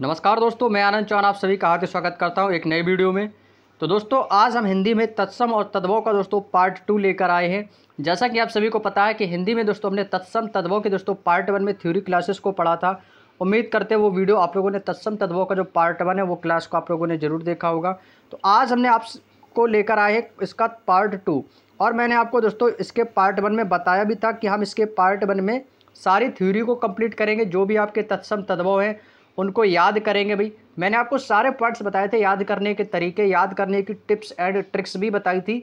नमस्कार दोस्तों मैं आनंद चौहान आप सभी का हार्दिक स्वागत करता हूं एक नए वीडियो में तो दोस्तों आज हम हिंदी में तत्सम और तद्भव का दोस्तों पार्ट टू लेकर आए हैं जैसा कि आप सभी को पता है कि हिंदी में दोस्तों हमने तत्सम तद्भव के दोस्तों पार्ट वन में थ्योरी क्लासेस को पढ़ा था उम्मीद करते वो वीडियो आप लोगों ने तत्सम तद्भव का जो पार्ट वन है वो क्लास को आप लोगों ने ज़रूर देखा होगा तो आज हमने आपको लेकर आए हैं इसका पार्ट टू और मैंने आपको दोस्तों इसके पार्ट वन में बताया भी था कि हम इसके पार्ट वन में सारी थ्योरी को कंप्लीट करेंगे जो भी आपके तत्सम तद्भव हैं उनको याद करेंगे भाई मैंने आपको सारे पार्ट्स बताए थे याद करने के तरीके याद करने की टिप्स एंड ट्रिक्स भी बताई थी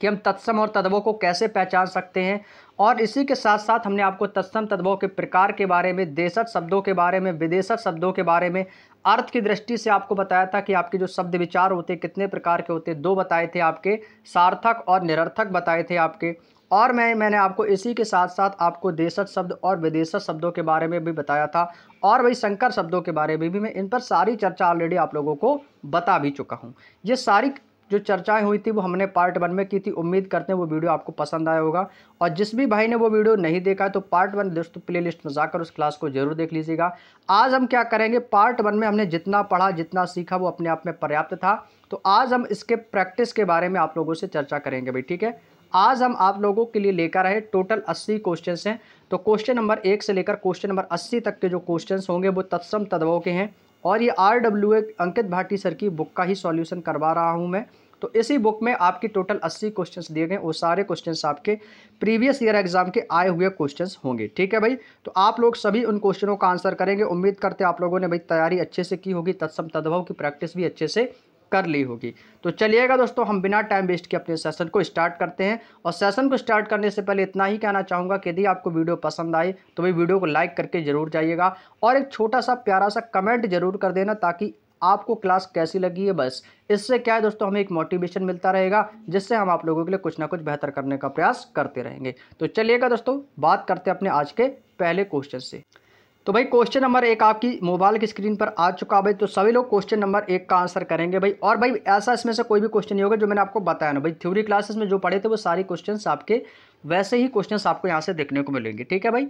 कि हम तत्सम और तदवों को कैसे पहचान सकते हैं और इसी के साथ साथ हमने आपको तत्सम तदवों के प्रकार के बारे में देशक शब्दों के बारे में विदेशक शब्दों के बारे में अर्थ की दृष्टि से आपको बताया था कि आपके जो शब्द विचार होते कितने प्रकार के होते दो बताए थे आपके सार्थक और निरर्थक बताए थे आपके और मैं मैंने आपको इसी के साथ साथ आपको देशज शब्द और विदेशज शब्दों के बारे में भी बताया था और वही संकर शब्दों के बारे में भी मैं इन पर सारी चर्चा ऑलरेडी आप लोगों को बता भी चुका हूँ ये सारी जो चर्चाएं हुई थी वो हमने पार्ट वन में की थी उम्मीद करते हैं वो वीडियो आपको पसंद आया होगा और जिस भी भाई ने वो वीडियो नहीं देखा तो पार्ट वन दोस्तों प्ले लिस्ट में जाकर उस क्लास को जरूर देख लीजिएगा आज हम क्या करेंगे पार्ट वन में हमने जितना पढ़ा जितना सीखा वो अपने आप में पर्याप्त था तो आज हम इसके प्रैक्टिस के बारे में आप लोगों से चर्चा करेंगे भाई ठीक है आज हम आप लोगों के लिए लेकर आए टोटल 80 क्वेश्चन हैं तो क्वेश्चन नंबर एक से लेकर क्वेश्चन नंबर 80 तक के जो क्वेश्चन होंगे वो तत्सम तदवों के हैं और ये R W Ankit Bhati sir की बुक का ही सॉल्यूशन करवा रहा हूँ मैं तो इसी बुक में आपकी टोटल 80 क्वेश्चंस दिए गए वो सारे क्वेश्चंस आपके प्रीवियस ईयर एग्जाम के आए हुए क्वेश्चंस होंगे ठीक है भाई तो आप लोग सभी उन क्वेश्चनों का आंसर करेंगे उम्मीद करते आप लोगों ने भाई तैयारी अच्छे से की होगी तत्सम तद्भव की प्रैक्टिस भी अच्छे से कर ली होगी तो चलिएगा दोस्तों हम बिना टाइम वेस्ट के अपने सेशन को स्टार्ट करते हैं और सेशन को स्टार्ट करने से पहले इतना ही कहना चाहूँगा कि यदि आपको वीडियो पसंद आए तो भाई वीडियो को लाइक करके ज़रूर जाइएगा और एक छोटा सा प्यारा सा कमेंट जरूर कर देना ताकि आपको क्लास कैसी लगी है बस इससे क्या है दोस्तों हमें एक मोटिवेशन मिलता रहेगा जिससे हम आप लोगों के लिए कुछ ना कुछ बेहतर करने का प्रयास करते रहेंगे तो चलिएगा दोस्तों बात करते हैं अपने आज के पहले क्वेश्चन से तो भाई क्वेश्चन नंबर एक आपकी मोबाइल की स्क्रीन पर आ चुका है भाई तो सभी लोग क्वेश्चन नंबर एक का आंसर करेंगे भाई और भाई ऐसा इसमें से कोई भी क्वेश्चन नहीं होगा जो मैंने आपको बताया ना भाई थ्योरी क्लासेस में जो पढ़े थे वो सारी क्वेश्चन आपके वैसे ही क्वेश्चन आपको यहाँ से देखने को मिलेंगे ठीक है भाई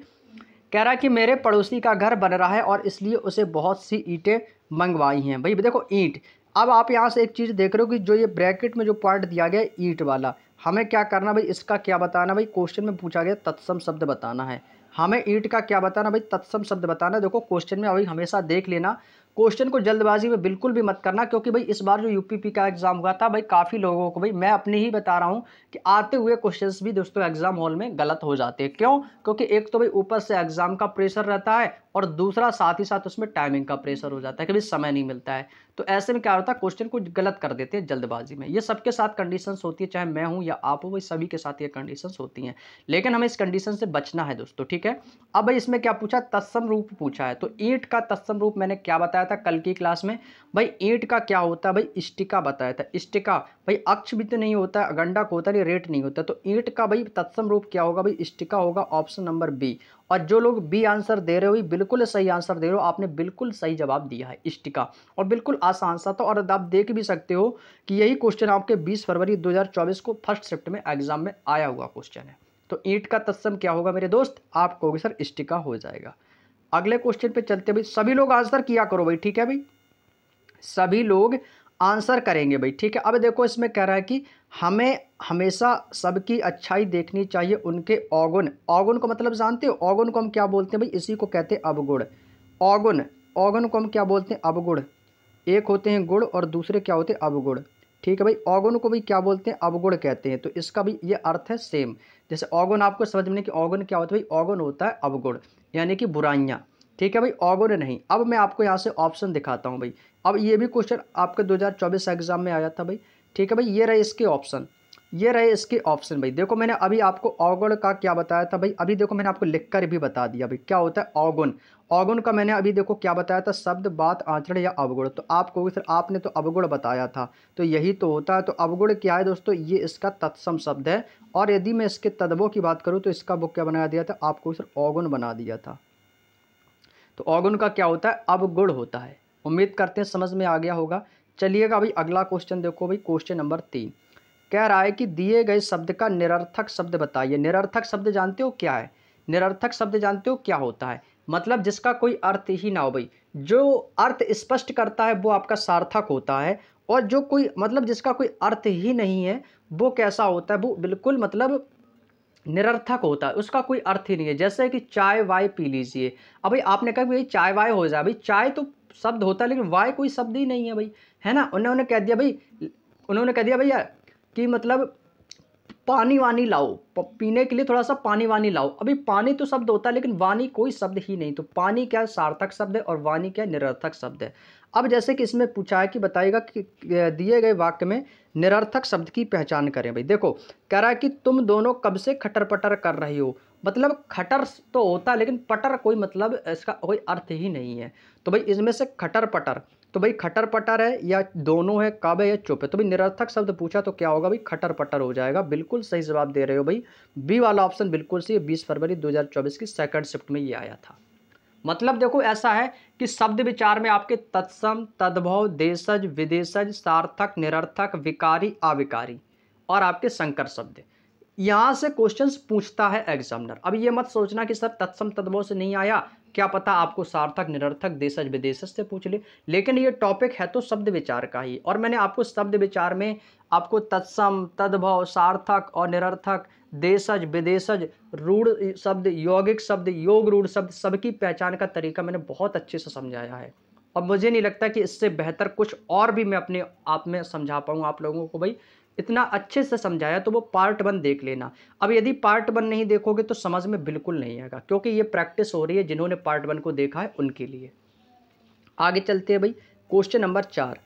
कह रहा कि मेरे पड़ोसी का घर बन रहा है और इसलिए उसे बहुत सी ईंटें मंगवाई हैं भाई देखो ईंट अब आप यहाँ से एक चीज़ देख रहे हो कि जो ये ब्रैकेट में जो पॉइंट दिया गया ईट वाला हमें क्या करना भाई इसका क्या बताना भाई क्वेश्चन में पूछा गया तत्सम शब्द बताना है हमें ईट का क्या बताना भाई तत्सम शब्द बताना देखो क्वेश्चन में अभी हमेशा देख लेना क्वेश्चन को जल्दबाजी में बिल्कुल भी मत करना क्योंकि भाई इस बार जो यूपीपी का एग्ज़ाम हुआ था भाई काफ़ी लोगों को भाई मैं अपनी ही बता रहा हूँ कि आते हुए क्वेश्चंस भी दोस्तों एग्ज़ाम हॉल में गलत हो जाते हैं क्यों क्योंकि एक तो भाई ऊपर से एग्ज़ाम का प्रेशर रहता है और दूसरा साथ ही साथ उसमें टाइमिंग का प्रेशर हो जाता है कि भाई समय नहीं मिलता है तो ऐसे में क्या होता है क्वेश्चन को गलत कर देते हैं जल्दबाजी में ये सबके साथ कंडीशंस होती है चाहे मैं हूँ या आप हो वही सभी के साथ ये कंडीशंस होती हैं लेकिन हमें इस कंडीशन से बचना है दोस्तों ठीक है अब इसमें क्या पूछा तत्सम रूप पूछा है तो ईंट का तत्सम रूप मैंने क्या बताया था कल की क्लास में भाई ईंट का क्या होता है भाई इष्टिका बताया था इष्टिका भाई अक्ष भी तो नहीं होता अगंडा को होता नहीं रेट नहीं होता तो ईंट का भाई तत्सम रूप क्या होगा भाई इष्टिका होगा ऑप्शन नंबर बी और जो लोग बी आंसर दे रहे हो बिल्कुल सही आंसर दे रहे हो आपने बिल्कुल सही जवाब दिया है इष्टिका और बिल्कुल आसान सा था तो, और आप देख भी सकते हो कि यही क्वेश्चन आपके 20 फरवरी 2024 को फर्स्ट शिफ्ट में एग्जाम में आया हुआ क्वेश्चन है तो ईंट का तत्सम क्या होगा मेरे दोस्त आप कहोगे सर इष्टिका हो जाएगा अगले क्वेश्चन पे चलते भाई सभी लोग आंसर किया करो भाई ठीक है भाई सभी लोग आंसर करेंगे भाई ठीक है अब देखो इसमें कह रहा है कि हमें हमेशा सबकी अच्छाई देखनी चाहिए उनके औगुण औगुण को मतलब जानते हो औगुण को हम क्या बोलते हैं भाई इसी को कहते हैं अवगुण औगुण औगुण को हम क्या बोलते हैं अवगुण एक होते हैं गुण और दूसरे क्या होते हैं अवगुण ठीक है भाई औगुण को भी क्या बोलते हैं अवगुण कहते हैं तो इसका भी ये अर्थ है सेम जैसे औगुण आपको समझ में कि औगुण क्या होता है भाई औगुण होता है अवगुण यानी कि बुराइयाँ ठीक है भाई औगुण नहीं अब मैं आपको यहाँ से ऑप्शन दिखाता हूँ भाई अब ये भी क्वेश्चन आपके 2024 एग्जाम में आया था भाई ठीक है भाई ये रहे इसके ऑप्शन ये रहे इसके ऑप्शन भाई देखो मैंने अभी आपको औगुण का क्या बताया था भाई अभी देखो मैंने आपको लिखकर भी बता दिया भाई क्या होता है औगुण औगुण का मैंने अभी देखो क्या बताया था शब्द बात आचरण या अवगुण तो आप कहोगे सर आपने तो अवगुण बताया था तो यही तो होता है तो अवगुण क्या है दोस्तों ये इसका तत्सम शब्द है और यदि मैं इसके तदबों की बात करूँ तो इसका बुक क्या बनाया दिया था आपको सर औगुण बना दिया था तो औगुण का क्या होता है अवगुण होता है उम्मीद करते हैं समझ में आ गया होगा चलिएगा भाई अगला क्वेश्चन देखो भाई क्वेश्चन नंबर तीन कह रहा है कि दिए गए शब्द का निरर्थक शब्द बताइए निरर्थक शब्द जानते हो क्या है निरर्थक शब्द जानते हो क्या होता है मतलब जिसका कोई अर्थ ही ना हो भाई जो अर्थ स्पष्ट करता है वो आपका सार्थक होता है और जो कोई मतलब जिसका कोई अर्थ ही नहीं है वो कैसा होता है वो बिल्कुल मतलब निरर्थक होता है उसका कोई अर्थ ही नहीं है जैसे कि चाय वाय पी लीजिए अभी आपने कहा भाई चाय वाय हो जाए भाई चाय तो शब्द होता है लेकिन वाई कोई शब्द ही नहीं है भाई है ना उन्होंने कह दिया भाई उन्होंने कह दिया भैया कि मतलब पानी वानी लाओ पीने के लिए थोड़ा सा पानी वानी लाओ अभी पानी तो शब्द होता है लेकिन वानी कोई शब्द ही नहीं तो पानी क्या सार्थक शब्द है और वानी क्या निरर्थक शब्द है अब जैसे कि इसमें पूछा है कि बताइएगा कि दिए गए वाक्य में निरर्थक शब्द की पहचान करें भाई देखो कह रहा है कि तुम दोनों कब से खटर पटर कर रही हो मतलब खटर तो होता है लेकिन पटर कोई मतलब इसका कोई अर्थ ही नहीं है तो भाई इसमें से खटर पटर तो भाई खटर पटर है या दोनों है काब है या चुप है तो भाई निरर्थक शब्द पूछा तो क्या होगा भाई खटर पटर हो जाएगा बिल्कुल सही जवाब दे रहे हो भाई बी वाला ऑप्शन बिल्कुल सही बीस फरवरी दो की सेकंड शिफ्ट में ये आया था मतलब देखो ऐसा है कि शब्द विचार में आपके तत्सम तद्भव देशज विदेशज सार्थक निरर्थक विकारी अविकारी और आपके संकर शब्द यहाँ से क्वेश्चंस पूछता है एग्जामिनर अब ये मत सोचना कि सर तत्सम तद्भव से नहीं आया क्या पता आपको सार्थक निरर्थक देशज विदेश से पूछ ले लेकिन ये टॉपिक है तो शब्द विचार का ही और मैंने आपको शब्द विचार में आपको तत्सम तद्भव सार्थक और निरर्थक देशज विदेशज रूढ़ शब्द यौगिक शब्द योग रूढ़ शब्द सबकी पहचान का तरीका मैंने बहुत अच्छे से समझाया है और मुझे नहीं लगता कि इससे बेहतर कुछ और भी मैं अपने आप में समझा पाऊँ आप लोगों को भाई इतना अच्छे से समझाया तो वो पार्ट वन देख लेना अब यदि पार्ट वन नहीं देखोगे तो समझ में बिल्कुल नहीं आएगा क्योंकि ये प्रैक्टिस हो रही है जिन्होंने पार्ट वन को देखा है उनके लिए आगे चलते हैं भाई क्वेश्चन नंबर चार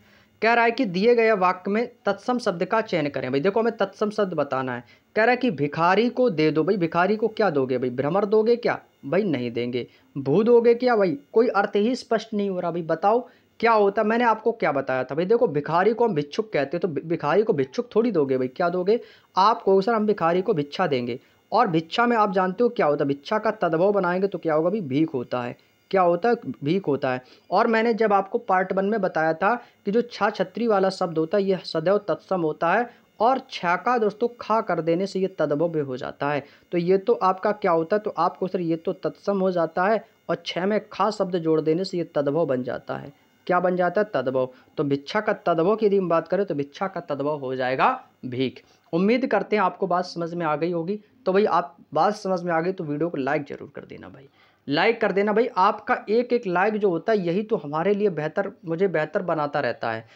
कह रहा है कि दिए गए वाक्य में तत्सम शब्द का चयन करें भाई देखो हमें तत्सम शब्द बताना है कह रहा है कि भिखारी को दे दो भाई भिखारी को क्या दोगे भाई भ्रमर दोगे क्या भाई नहीं देंगे भू दोगे क्या भाई कोई अर्थ ही स्पष्ट नहीं हो रहा भाई बताओ क्या होता है मैंने आपको क्या बताया था भाई देखो भिखारी को हम भिक्षुक कहते हैं तो भिखारी को भिक्षुक थोड़ी दोगे भाई क्या दोगे आपको सर हम भिखारी को भिक्षा देंगे और भिक्षा में आप जानते हो क्या होता है भिक्षा का तद्भव बनाएंगे तो क्या होगा भाई भीख होता है क्या होता है भीख होता है और मैंने जब आपको पार्ट वन में बताया था कि जो छा छत्री वाला शब्द होता है यह सदैव तत्सम होता है और छा का दोस्तों खा कर देने से ये भी हो जाता है तो ये तो आपका क्या होता है तो आपको सर ये तो तत्सम हो जाता है और छः में खा शब्द जोड़ देने से ये तद्भव बन जाता है क्या बन जाता है तद्भव तो भिक्षा का तद्भव की यदि हम बात करें तो भिक्षा का तद्भव हो जाएगा भीख उम्मीद करते हैं आपको बात समझ में आ गई होगी तो भाई आप बात समझ में आ गई तो वीडियो को लाइक ज़रूर कर देना भाई लाइक कर देना भाई आपका एक एक लाइक जो होता है यही तो हमारे लिए बेहतर मुझे बेहतर बनाता रहता है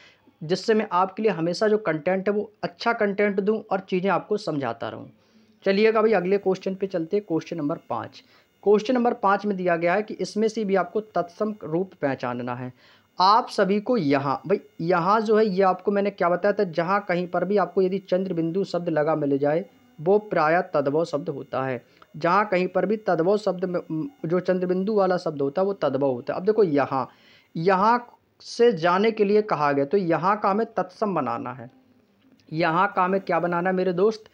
जिससे मैं आपके लिए हमेशा जो कंटेंट है वो अच्छा कंटेंट दूँ और चीज़ें आपको समझाता रहूँ चलिएगा भाई अगले क्वेश्चन पे चलते हैं क्वेश्चन नंबर पाँच क्वेश्चन नंबर पाँच में दिया गया है कि इसमें से भी आपको तत्सम रूप पहचानना है आप सभी को यहाँ भाई यहाँ जो है ये आपको मैंने क्या बताया था जहाँ कहीं पर भी आपको यदि चंद्र बिंदु शब्द लगा मिल जाए वो प्राय तद्भव शब्द होता है जहाँ कहीं पर भी तद्भव शब्द में जो चंद्रबिंदु वाला शब्द होता है वो तद्भव होता है अब देखो यहाँ यहाँ से जाने के लिए कहा गया तो यहाँ का हमें तत्सम बनाना है यहाँ का हमें क्या बनाना है मेरे दोस्त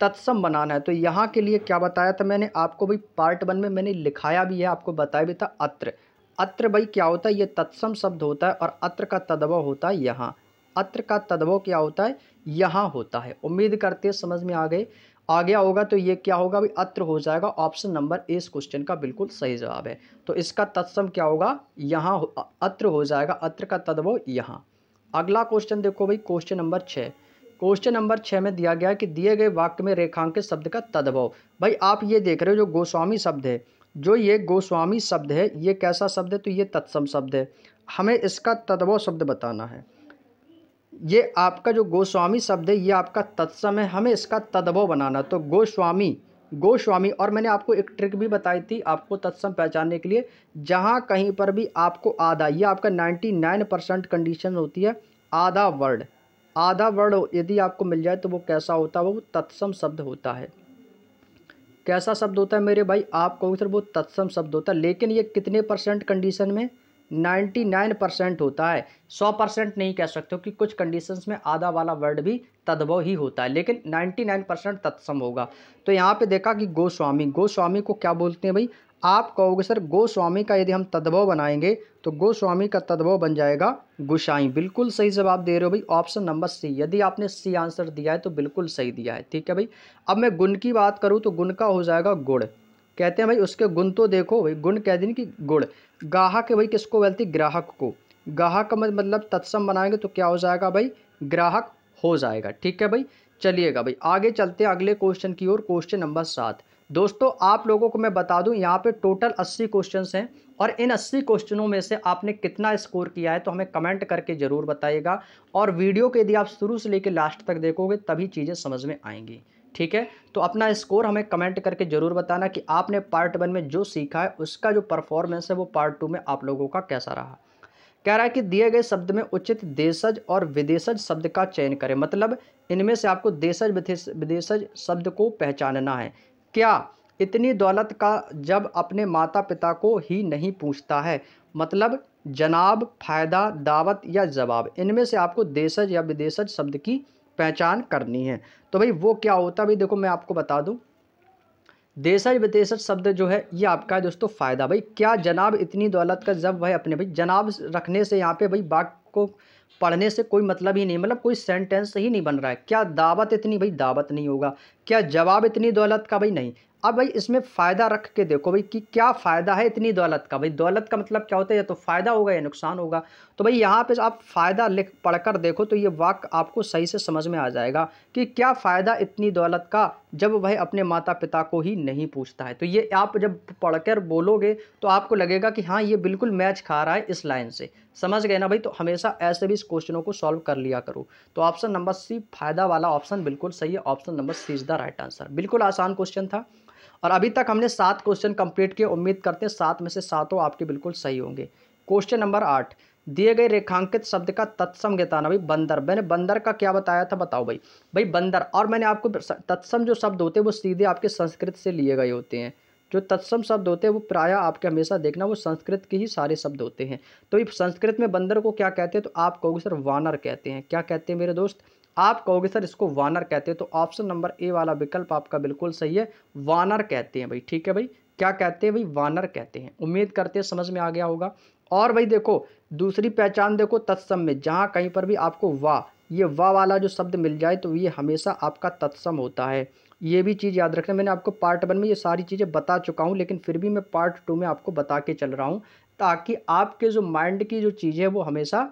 तत्सम बनाना है तो यहाँ के लिए क्या बताया था मैंने आपको भाई पार्ट वन में मैंने लिखाया भी है आपको बताया भी था अत्र अत्र भाई क्या होता है ये तत्सम शब्द होता है और अत्र का तद्भव होता है यहाँ अत्र का तद्भव क्या होता है यहाँ होता है उम्मीद करते समझ में आ गए आ गया होगा तो ये क्या होगा भाई अत्र हो जाएगा ऑप्शन नंबर ए इस क्वेश्चन का बिल्कुल सही जवाब है तो इसका तत्सम क्या होगा यहाँ अत्र हो जाएगा अत्र का तद्भव यहाँ अगला क्वेश्चन देखो भाई क्वेश्चन नंबर छः क्वेश्चन नंबर छः में दिया गया है कि दिए गए वाक्य में रेखांकित शब्द का तद्भव भाई आप ये देख रहे हो जो गोस्वामी शब्द है जो ये गोस्वामी शब्द है ये कैसा शब्द है तो ये तत्सम शब्द है हमें इसका तद्भव शब्द बताना है ये आपका जो गोस्वामी शब्द है ये आपका तत्सम है हमें इसका तद्भव बनाना तो गोस्वामी गोस्वामी और मैंने आपको एक ट्रिक भी बताई थी आपको तत्सम पहचानने के लिए जहाँ कहीं पर भी आपको आधा ये आपका 99 परसेंट कंडीशन होती है आधा वर्ड आधा वर्ड यदि आपको मिल जाए तो वो कैसा होता है वो तत्सम शब्द होता है कैसा शब्द होता है मेरे भाई आप सर वो तत्सम शब्द होता है लेकिन ये कितने परसेंट कंडीशन में 99 परसेंट होता है 100 परसेंट नहीं कह सकते हो कि कुछ कंडीशंस में आधा वाला वर्ड भी तद्भव ही होता है लेकिन 99 परसेंट तत्सम होगा तो यहाँ पे देखा कि गोस्वामी गोस्वामी को क्या बोलते हैं भाई आप कहोगे सर गोस्वामी का यदि हम तद्भव बनाएंगे तो गोस्वामी का तद्भव बन जाएगा गुसाई बिल्कुल सही जवाब दे रहे हो भाई ऑप्शन नंबर सी यदि आपने सी आंसर दिया है तो बिल्कुल सही दिया है ठीक है भाई अब मैं गुण की बात करूँ तो गुण का हो जाएगा गुड़ कहते हैं भाई उसके गुण तो देखो भाई गुण कह दें कि गुड़ गाहक भाई किसको बोलती ग्राहक को ग्राहक मतलब तत्सम बनाएंगे तो क्या हो जाएगा भाई ग्राहक हो जाएगा ठीक है भाई चलिएगा भाई आगे चलते हैं अगले क्वेश्चन की ओर क्वेश्चन नंबर सात दोस्तों आप लोगों को मैं बता दूं यहाँ पे टोटल 80 क्वेश्चंस हैं और इन 80 क्वेश्चनों में से आपने कितना स्कोर किया है तो हमें कमेंट करके ज़रूर बताइएगा और वीडियो के यदि आप शुरू से लेकर लास्ट तक देखोगे तभी चीज़ें समझ में आएंगी ठीक है तो अपना स्कोर हमें कमेंट करके ज़रूर बताना कि आपने पार्ट वन में जो सीखा है उसका जो परफॉर्मेंस है वो पार्ट टू में आप लोगों का कैसा रहा कह रहा है कि दिए गए शब्द में उचित देशज और विदेशज शब्द का चयन करें मतलब इनमें से आपको देशज विदेशज शब्द को पहचानना है क्या इतनी दौलत का जब अपने माता पिता को ही नहीं पूछता है मतलब जनाब फ़ायदा दावत या जवाब इनमें से आपको देशज या विदेशज शब्द की पहचान करनी है तो भाई वो क्या होता है भाई देखो मैं आपको बता दूं देशज विदेशज शब्द जो है ये आपका है दोस्तों फ़ायदा भाई क्या जनाब इतनी दौलत का जब भाई अपने भाई जनाब रखने से यहाँ पे भाई बाग को पढ़ने से कोई मतलब ही नहीं मतलब कोई सेंटेंस ही नहीं बन रहा है क्या दावत इतनी भाई दावत नहीं होगा क्या जवाब इतनी दौलत का भाई नहीं अब भाई इसमें फ़ायदा रख के देखो भाई कि क्या फ़ायदा है इतनी दौलत का भाई दौलत का मतलब क्या होता है या तो फ़ायदा होगा या नुकसान होगा तो भाई यहाँ पे आप फ़ायदा लिख पढ़कर देखो तो ये वाक़ आपको सही से समझ में आ जाएगा कि क्या फ़ायदा इतनी दौलत का जब वह अपने माता पिता को ही नहीं पूछता है तो ये आप जब पढ़कर बोलोगे तो आपको लगेगा कि हाँ ये बिल्कुल मैच खा रहा है इस लाइन से समझ गए ना भाई तो हमेशा ऐसे भी इस क्वेश्चनों को सॉल्व कर लिया करो तो ऑप्शन नंबर सी फायदा वाला ऑप्शन बिल्कुल सही है option number C is the right answer बिल्कुल आसान क्वेश्चन था और अभी तक हमने सात क्वेश्चन कंप्लीट किए उम्मीद करते हैं सात में से सातों आपके बिल्कुल सही होंगे क्वेश्चन नंबर आठ दिए गए रेखांकित शब्द का तत्सम कहता ना भाई बंदर मैंने बंदर का क्या बताया था बताओ भाई भाई बंदर और मैंने आपको तत्सम जो शब्द होते हैं वो सीधे आपके संस्कृत से लिए गए होते हैं जो तत्सम शब्द होते हैं वो प्राय आपके हमेशा देखना वो संस्कृत के ही सारे शब्द होते हैं तो ये संस्कृत में बंदर को क्या कहते हैं तो आप कहोगे सर वानर कहते हैं क्या कहते हैं मेरे दोस्त आप कहोगे सर इसको वानर कहते हैं तो ऑप्शन नंबर ए वाला विकल्प आपका बिल्कुल सही है वानर कहते हैं भाई ठीक है भाई क्या कहते हैं भाई वानर कहते हैं उम्मीद करते हैं समझ में आ गया होगा और भाई देखो दूसरी पहचान देखो तत्सम में जहाँ कहीं पर भी आपको वाह ये वाह वाला जो शब्द मिल जाए तो ये हमेशा आपका तत्सम होता है ये भी चीज़ याद रखना मैंने आपको पार्ट वन में ये सारी चीज़ें बता चुका हूँ लेकिन फिर भी मैं पार्ट टू में आपको बता के चल रहा हूँ ताकि आपके जो माइंड की जो चीज़ें वो हमेशा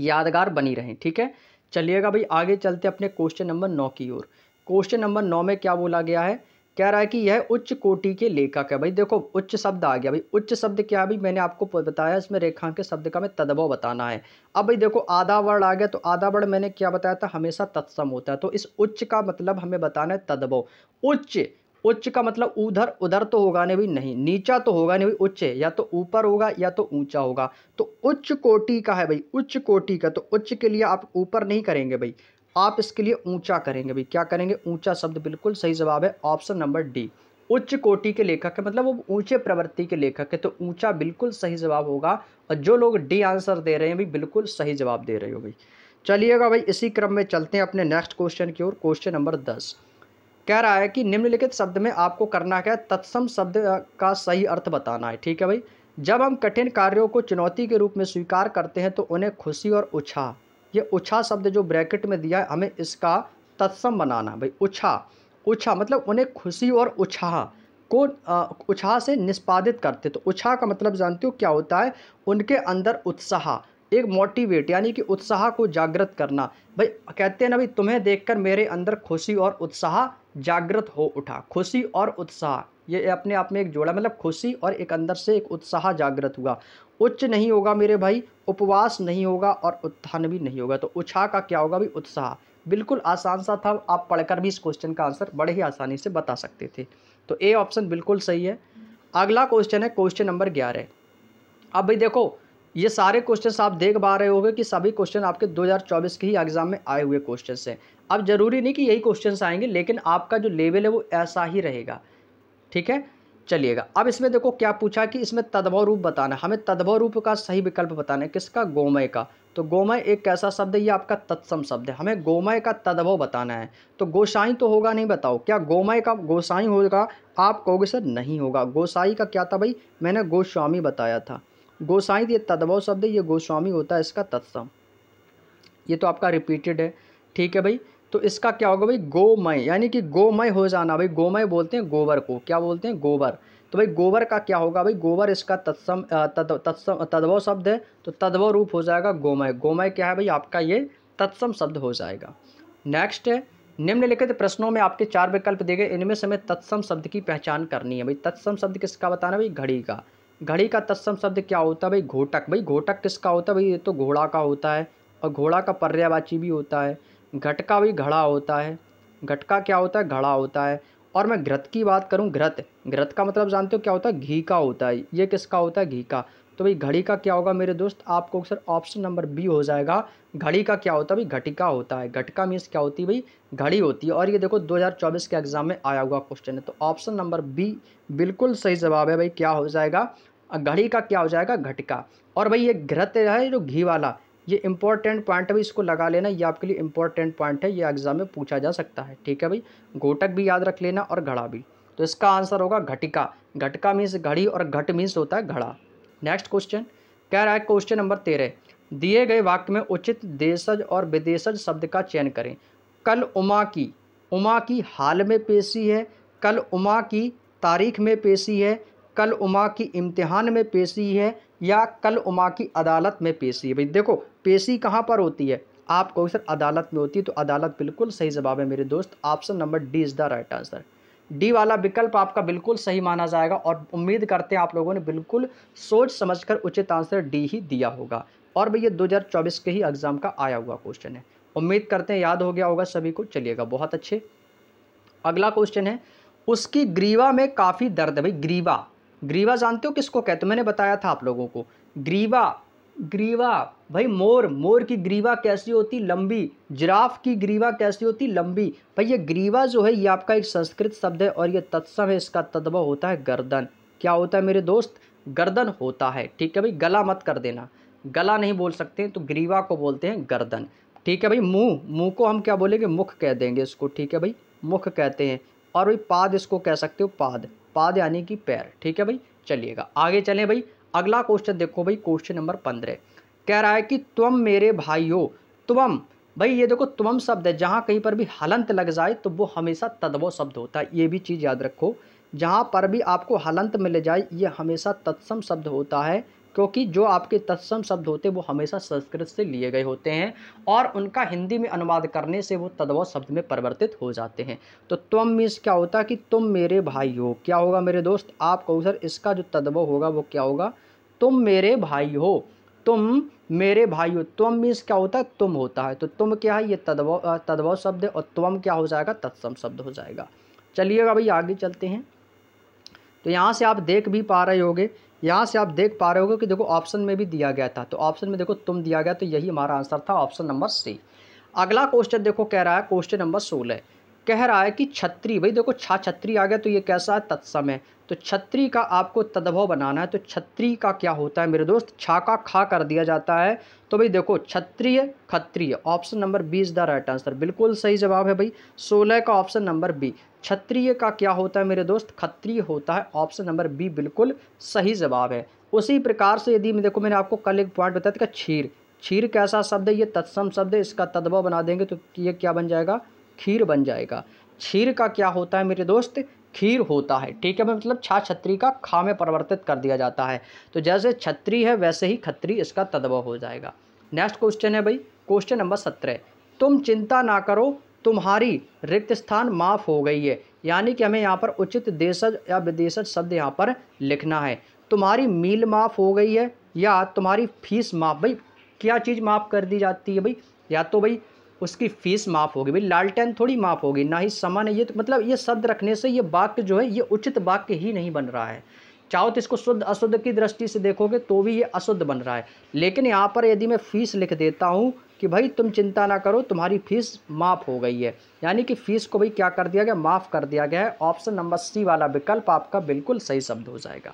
यादगार बनी रहें ठीक है चलिएगा भाई आगे चलते अपने क्वेश्चन नंबर नौ की ओर क्वेश्चन नंबर नौ में क्या बोला गया है कह रहा है कि यह उच्च कोटि के लेखक है भाई देखो उच्च शब्द आ गया भाई उच्च शब्द क्या भाई मैंने आपको बताया इसमें रेखांकित शब्द का मैं तदबव बताना है अब भाई देखो आधा वर्ड आ गया तो आधा वर्ड मैंने क्या बताया था हमेशा तत्सम होता है तो इस उच्च का मतलब हमें बताना है तदबव उच्च उच्च का मतलब उधर उधर तो होगा नहीं भाई नहीं नीचा तो होगा नहीं भाई उच्च है या तो ऊपर होगा या तो ऊंचा होगा तो उच्च कोटि का है भाई उच्च कोटि का तो उच्च के लिए आप ऊपर नहीं करेंगे भाई आप इसके लिए ऊंचा करेंगे भाई क्या करेंगे ऊंचा शब्द बिल्कुल सही जवाब है ऑप्शन नंबर डी उच्च कोटि के लेखक है मतलब वो ऊंचे प्रवृत्ति के लेखक है तो ऊंचा बिल्कुल सही जवाब होगा और जो लोग डी आंसर दे रहे हैं भाई बिल्कुल सही जवाब दे रहे हो भाई चलिएगा भाई इसी क्रम में चलते हैं अपने नेक्स्ट क्वेश्चन की ओर क्वेश्चन नंबर दस कह रहा है कि निम्नलिखित शब्द में आपको करना क्या है तत्सम शब्द का सही अर्थ बताना है ठीक है भाई जब हम कठिन कार्यों को चुनौती के रूप में स्वीकार करते हैं तो उन्हें खुशी और उछाह ये उछा शब्द जो ब्रैकेट में दिया है हमें इसका तत्सम बनाना भाई उछा उछा मतलब उन्हें खुशी और उछाह को उछाह से निष्पादित करते तो उछाह का मतलब जानते हो क्या होता है उनके अंदर उत्साह एक मोटिवेट यानी कि उत्साह को जागृत करना भाई कहते हैं ना भाई तुम्हें देखकर मेरे अंदर खुशी और उत्साह जागृत हो उठा खुशी और उत्साह ये अपने आप में एक जोड़ा मतलब खुशी और एक अंदर से एक उत्साह जागृत हुआ उच्च नहीं होगा मेरे भाई उपवास नहीं होगा और उत्थान भी नहीं होगा तो उछा का क्या होगा भाई उत्साह बिल्कुल आसान सा था आप पढ़कर भी इस क्वेश्चन का आंसर बड़े ही आसानी से बता सकते थे तो ए ऑप्शन बिल्कुल सही है अगला क्वेश्चन है क्वेश्चन नंबर ग्यारह अब भाई देखो ये सारे क्वेश्चन आप देख पा रहे होंगे कि सभी क्वेश्चन आपके 2024 के ही एग्जाम में आए हुए क्वेश्चन हैं अब जरूरी नहीं कि यही क्वेश्चन आएंगे लेकिन आपका जो लेवल है वो ऐसा ही रहेगा ठीक है चलिएगा अब इसमें देखो क्या पूछा कि इसमें तद्भव रूप बताना है हमें तद्भव रूप का सही विकल्प बताना है किसका गोमय का तो गोमय एक कैसा शब्द है ये आपका तत्सम शब्द है हमें गोमय का तद्भव बताना है तो गोसाई तो होगा नहीं बताओ क्या गोमय का गोसाई होगा आप कहोगे सर नहीं होगा गोसाई का क्या था भाई मैंने गोस्वामी बताया था गोसाई तो ये तद्भव शब्द है ये गोस्वामी होता है इसका तत्सम ये तो आपका रिपीटेड है ठीक है भाई तो इसका क्या होगा भाई गोमय यानी कि गोमय हो जाना भाई गोमय बोलते हैं गोबर को क्या बोलते हैं गोबर तो भाई गोबर का क्या होगा भाई गोबर इसका तत्सम तद तत्सम तद्भव शब्द है तो तद्भव रूप हो जाएगा गोमय गोमय क्या है भाई आपका ये तत्सम शब्द हो जाएगा नेक्स्ट है निम्नलिखित प्रश्नों में आपके चार विकल्प दिए गए इनमें से हमें तत्सम शब्द की पहचान करनी है भाई तत्सम शब्द किसका बताना भाई घड़ी का घड़ी का तत्सम शब्द क्या होता है भाई घोटक भाई घोटक किसका होता है भाई ये तो घोड़ा का होता है और घोड़ा का पर्यावाची भी होता है घटका भी घड़ा होता है घटका क्या होता है घड़ा होता है और मैं घृत की बात करूँ घृत घृत का मतलब जानते हो क्या होता है घी का होता है ये किसका होता है घी का तो भाई घड़ी का क्या होगा मेरे दोस्त आपको अक्सर ऑप्शन नंबर बी हो जाएगा घड़ी का क्या होता है भाई घटिका होता है घटका मीन्स क्या होती है भाई घड़ी होती है और ये देखो 2024 के एग्जाम में आया हुआ क्वेश्चन है तो ऑप्शन नंबर बी बिल्कुल सही जवाब है भाई क्या हो जाएगा घड़ी का क्या हो जाएगा घटिका और भाई ये घृत है जो घी वाला ये इंपॉर्टेंट पॉइंट है भाई इसको लगा लेना ये आपके लिए इंपॉर्टेंट पॉइंट है ये एग्जाम में पूछा जा सकता है ठीक है भाई घोटक भी याद रख लेना और घड़ा भी तो इसका आंसर होगा घटिका घटका मीन्स घड़ी और घट मीन्स होता है घड़ा नेक्स्ट क्वेश्चन कह रहा है क्वेश्चन नंबर तेरह दिए गए वाक्य में उचित देशज और विदेशज शब्द का चयन करें कल उमा की उमा की हाल में पेशी है कल उमा की तारीख में पेशी है कल उमा की इम्तिहान में पेशी है या कल उमा की अदालत में पेशी है भाई देखो पेशी कहाँ पर होती है आप कहो सर अदालत में होती है तो अदालत बिल्कुल सही जवाब है मेरे दोस्त option number D is the right answer D वाला विकल्प आपका बिल्कुल सही माना जाएगा और उम्मीद करते हैं आप लोगों ने बिल्कुल सोच समझकर उचित आंसर डी ही दिया होगा और भैया 2024 के ही एग्ज़ाम का आया हुआ क्वेश्चन है उम्मीद करते हैं याद हो गया होगा सभी को चलिएगा बहुत अच्छे अगला क्वेश्चन है उसकी ग्रीवा में काफ़ी दर्द है भाई ग्रीवा ग्रीवा जानते हो किसको कहते हैं मैंने बताया था आप लोगों को ग्रीवा ग्रीवा भाई मोर मोर की ग्रीवा कैसी होती लंबी जिराफ की ग्रीवा कैसी होती लंबी भाई ये ग्रीवा जो है ये आपका एक संस्कृत शब्द है और ये तत्सम है इसका तदबा होता है गर्दन क्या होता है मेरे दोस्त गर्दन होता है ठीक है भाई गला मत कर देना गला नहीं बोल सकते तो ग्रीवा को बोलते हैं गर्दन ठीक है भाई मुँह मुँह को हम क्या बोलेंगे मुख कह देंगे इसको ठीक है भाई मुख कहते हैं और भाई पाद इसको कह सकते हो पाद पाद यानी कि पैर ठीक है भाई चलिएगा आगे चलें भाई अगला क्वेश्चन देखो भाई क्वेश्चन नंबर पंद्रह कह रहा है कि तुम मेरे भाई हो तुम भाई ये देखो तुम शब्द है जहाँ कहीं पर भी हलंत लग जाए तो वो हमेशा तदवो शब्द होता है ये भी चीज़ याद रखो जहाँ पर भी आपको हलंत मिल जाए ये हमेशा तत्सम शब्द होता है क्योंकि जो आपके तत्सम शब्द होते हैं वो हमेशा संस्कृत से लिए गए होते हैं और उनका हिंदी में अनुवाद करने से वो तदव शब्द में परिवर्तित हो जाते हैं तो तुम मीन्स क्या होता है कि तुम मेरे भाई हो क्या होगा मेरे दोस्त आप कहो सर इसका जो तदव होगा वो क्या होगा तुम मेरे भाई हो तुम मेरे भाई हो तुम मीन्स क्या होता है तुम होता है तो तुम क्या है ये तदव तदव शब्द है और तुम क्या हो जाएगा तत्सम शब्द हो जाएगा चलिएगा भाई आगे चलते हैं तो यहाँ से आप देख भी पा रहे होगे यहाँ से आप देख पा रहे हो कि देखो ऑप्शन में भी दिया गया था तो ऑप्शन में देखो तुम दिया गया तो यही हमारा आंसर था ऑप्शन नंबर सी अगला क्वेश्चन देखो कह रहा है क्वेश्चन नंबर सोलह कह रहा है कि छत्री भाई देखो छा छत्री आ गया तो ये कैसा है तत्सम है तो छत्री का आपको तद्भव बनाना है तो छत्री का क्या होता है मेरे दोस्त छा का खा कर दिया जाता है तो भाई देखो क्षत्रिय खत्रिय option number B is the right answer बिल्कुल सही जवाब है भाई सोलह का ऑप्शन नंबर बी क्षत्रिय का क्या होता है मेरे दोस्त खत्रिय होता है ऑप्शन नंबर बी बिल्कुल सही जवाब है उसी प्रकार से यदि देखो मैंने आपको कल एक पॉइंट बताया था क्षीर क्षीर कैसा शब्द है ये तत्सम शब्द है इसका तद्भव बना देंगे तो ये क्या बन जाएगा खीर बन जाएगा क्षीर का क्या होता है मेरे दोस्त खीर होता है ठीक है मतलब छा छत्री का खा में परिवर्तित कर दिया जाता है तो जैसे छत्री है वैसे ही खत्री इसका तद्भव हो जाएगा नेक्स्ट क्वेश्चन है भाई क्वेश्चन नंबर सत्रह तुम चिंता ना करो तुम्हारी रिक्त स्थान माफ़ हो गई है यानी कि हमें यहाँ पर उचित देशज या विदेशज शब्द यहाँ पर लिखना है तुम्हारी मील माफ़ हो गई है या तुम्हारी फीस माफ़ भाई क्या चीज़ माफ़ कर दी जाती है भाई या तो भाई उसकी फीस माफ़ होगी भाई लालटेन थोड़ी माफ़ होगी ना ही समान है ये तो मतलब ये शब्द रखने से ये वाक्य जो है ये उचित वाक्य ही नहीं बन रहा है चाहो तो इसको शुद्ध अशुद्ध की दृष्टि से देखोगे तो भी ये अशुद्ध बन रहा है लेकिन यहाँ पर यदि मैं फ़ीस लिख देता हूँ कि भाई तुम चिंता ना करो तुम्हारी फ़ीस माफ़ हो गई है यानी कि फ़ीस को भाई क्या कर दिया गया माफ़ कर दिया गया है ऑप्शन नंबर सी वाला विकल्प आपका बिल्कुल सही शब्द हो जाएगा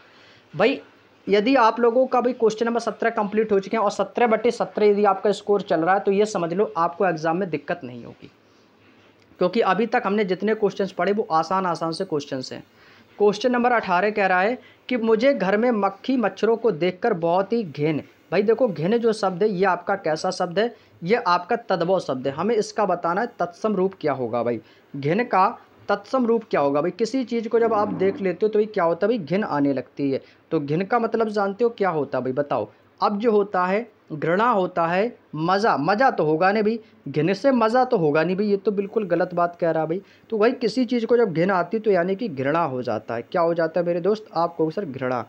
भाई यदि आप लोगों का भी क्वेश्चन नंबर सत्रह कंप्लीट हो चुके हैं और सत्रह बटे सत्रह यदि आपका स्कोर चल रहा है तो ये समझ लो आपको एग्ज़ाम में दिक्कत नहीं होगी क्योंकि अभी तक हमने जितने क्वेश्चंस पढ़े वो आसान आसान से क्वेश्चंस हैं क्वेश्चन नंबर अठारह कह रहा है कि मुझे घर में मक्खी मच्छरों को देखकर बहुत ही घिन भाई देखो घिन जो शब्द है ये आपका कैसा शब्द है ये आपका तद्भव शब्द है हमें इसका बताना है तत्सम रूप क्या होगा भाई घिन का तत्सम रूप क्या होगा भाई किसी चीज़ को जब आप देख लेते हो तो भाई क्या होता है भाई घिन आने लगती है तो घिन का मतलब जानते हो क्या होता है भाई बताओ अब जो होता है घृणा होता है मज़ा मज़ा तो होगा नहीं भाई घिन से मज़ा तो होगा नहीं भाई ये तो बिल्कुल गलत बात कह रहा भाई तो वही किसी चीज़ को जब घिन आती तो यानी कि घृणा हो जाता है क्या हो जाता है मेरे दोस्त आपको सर घृणा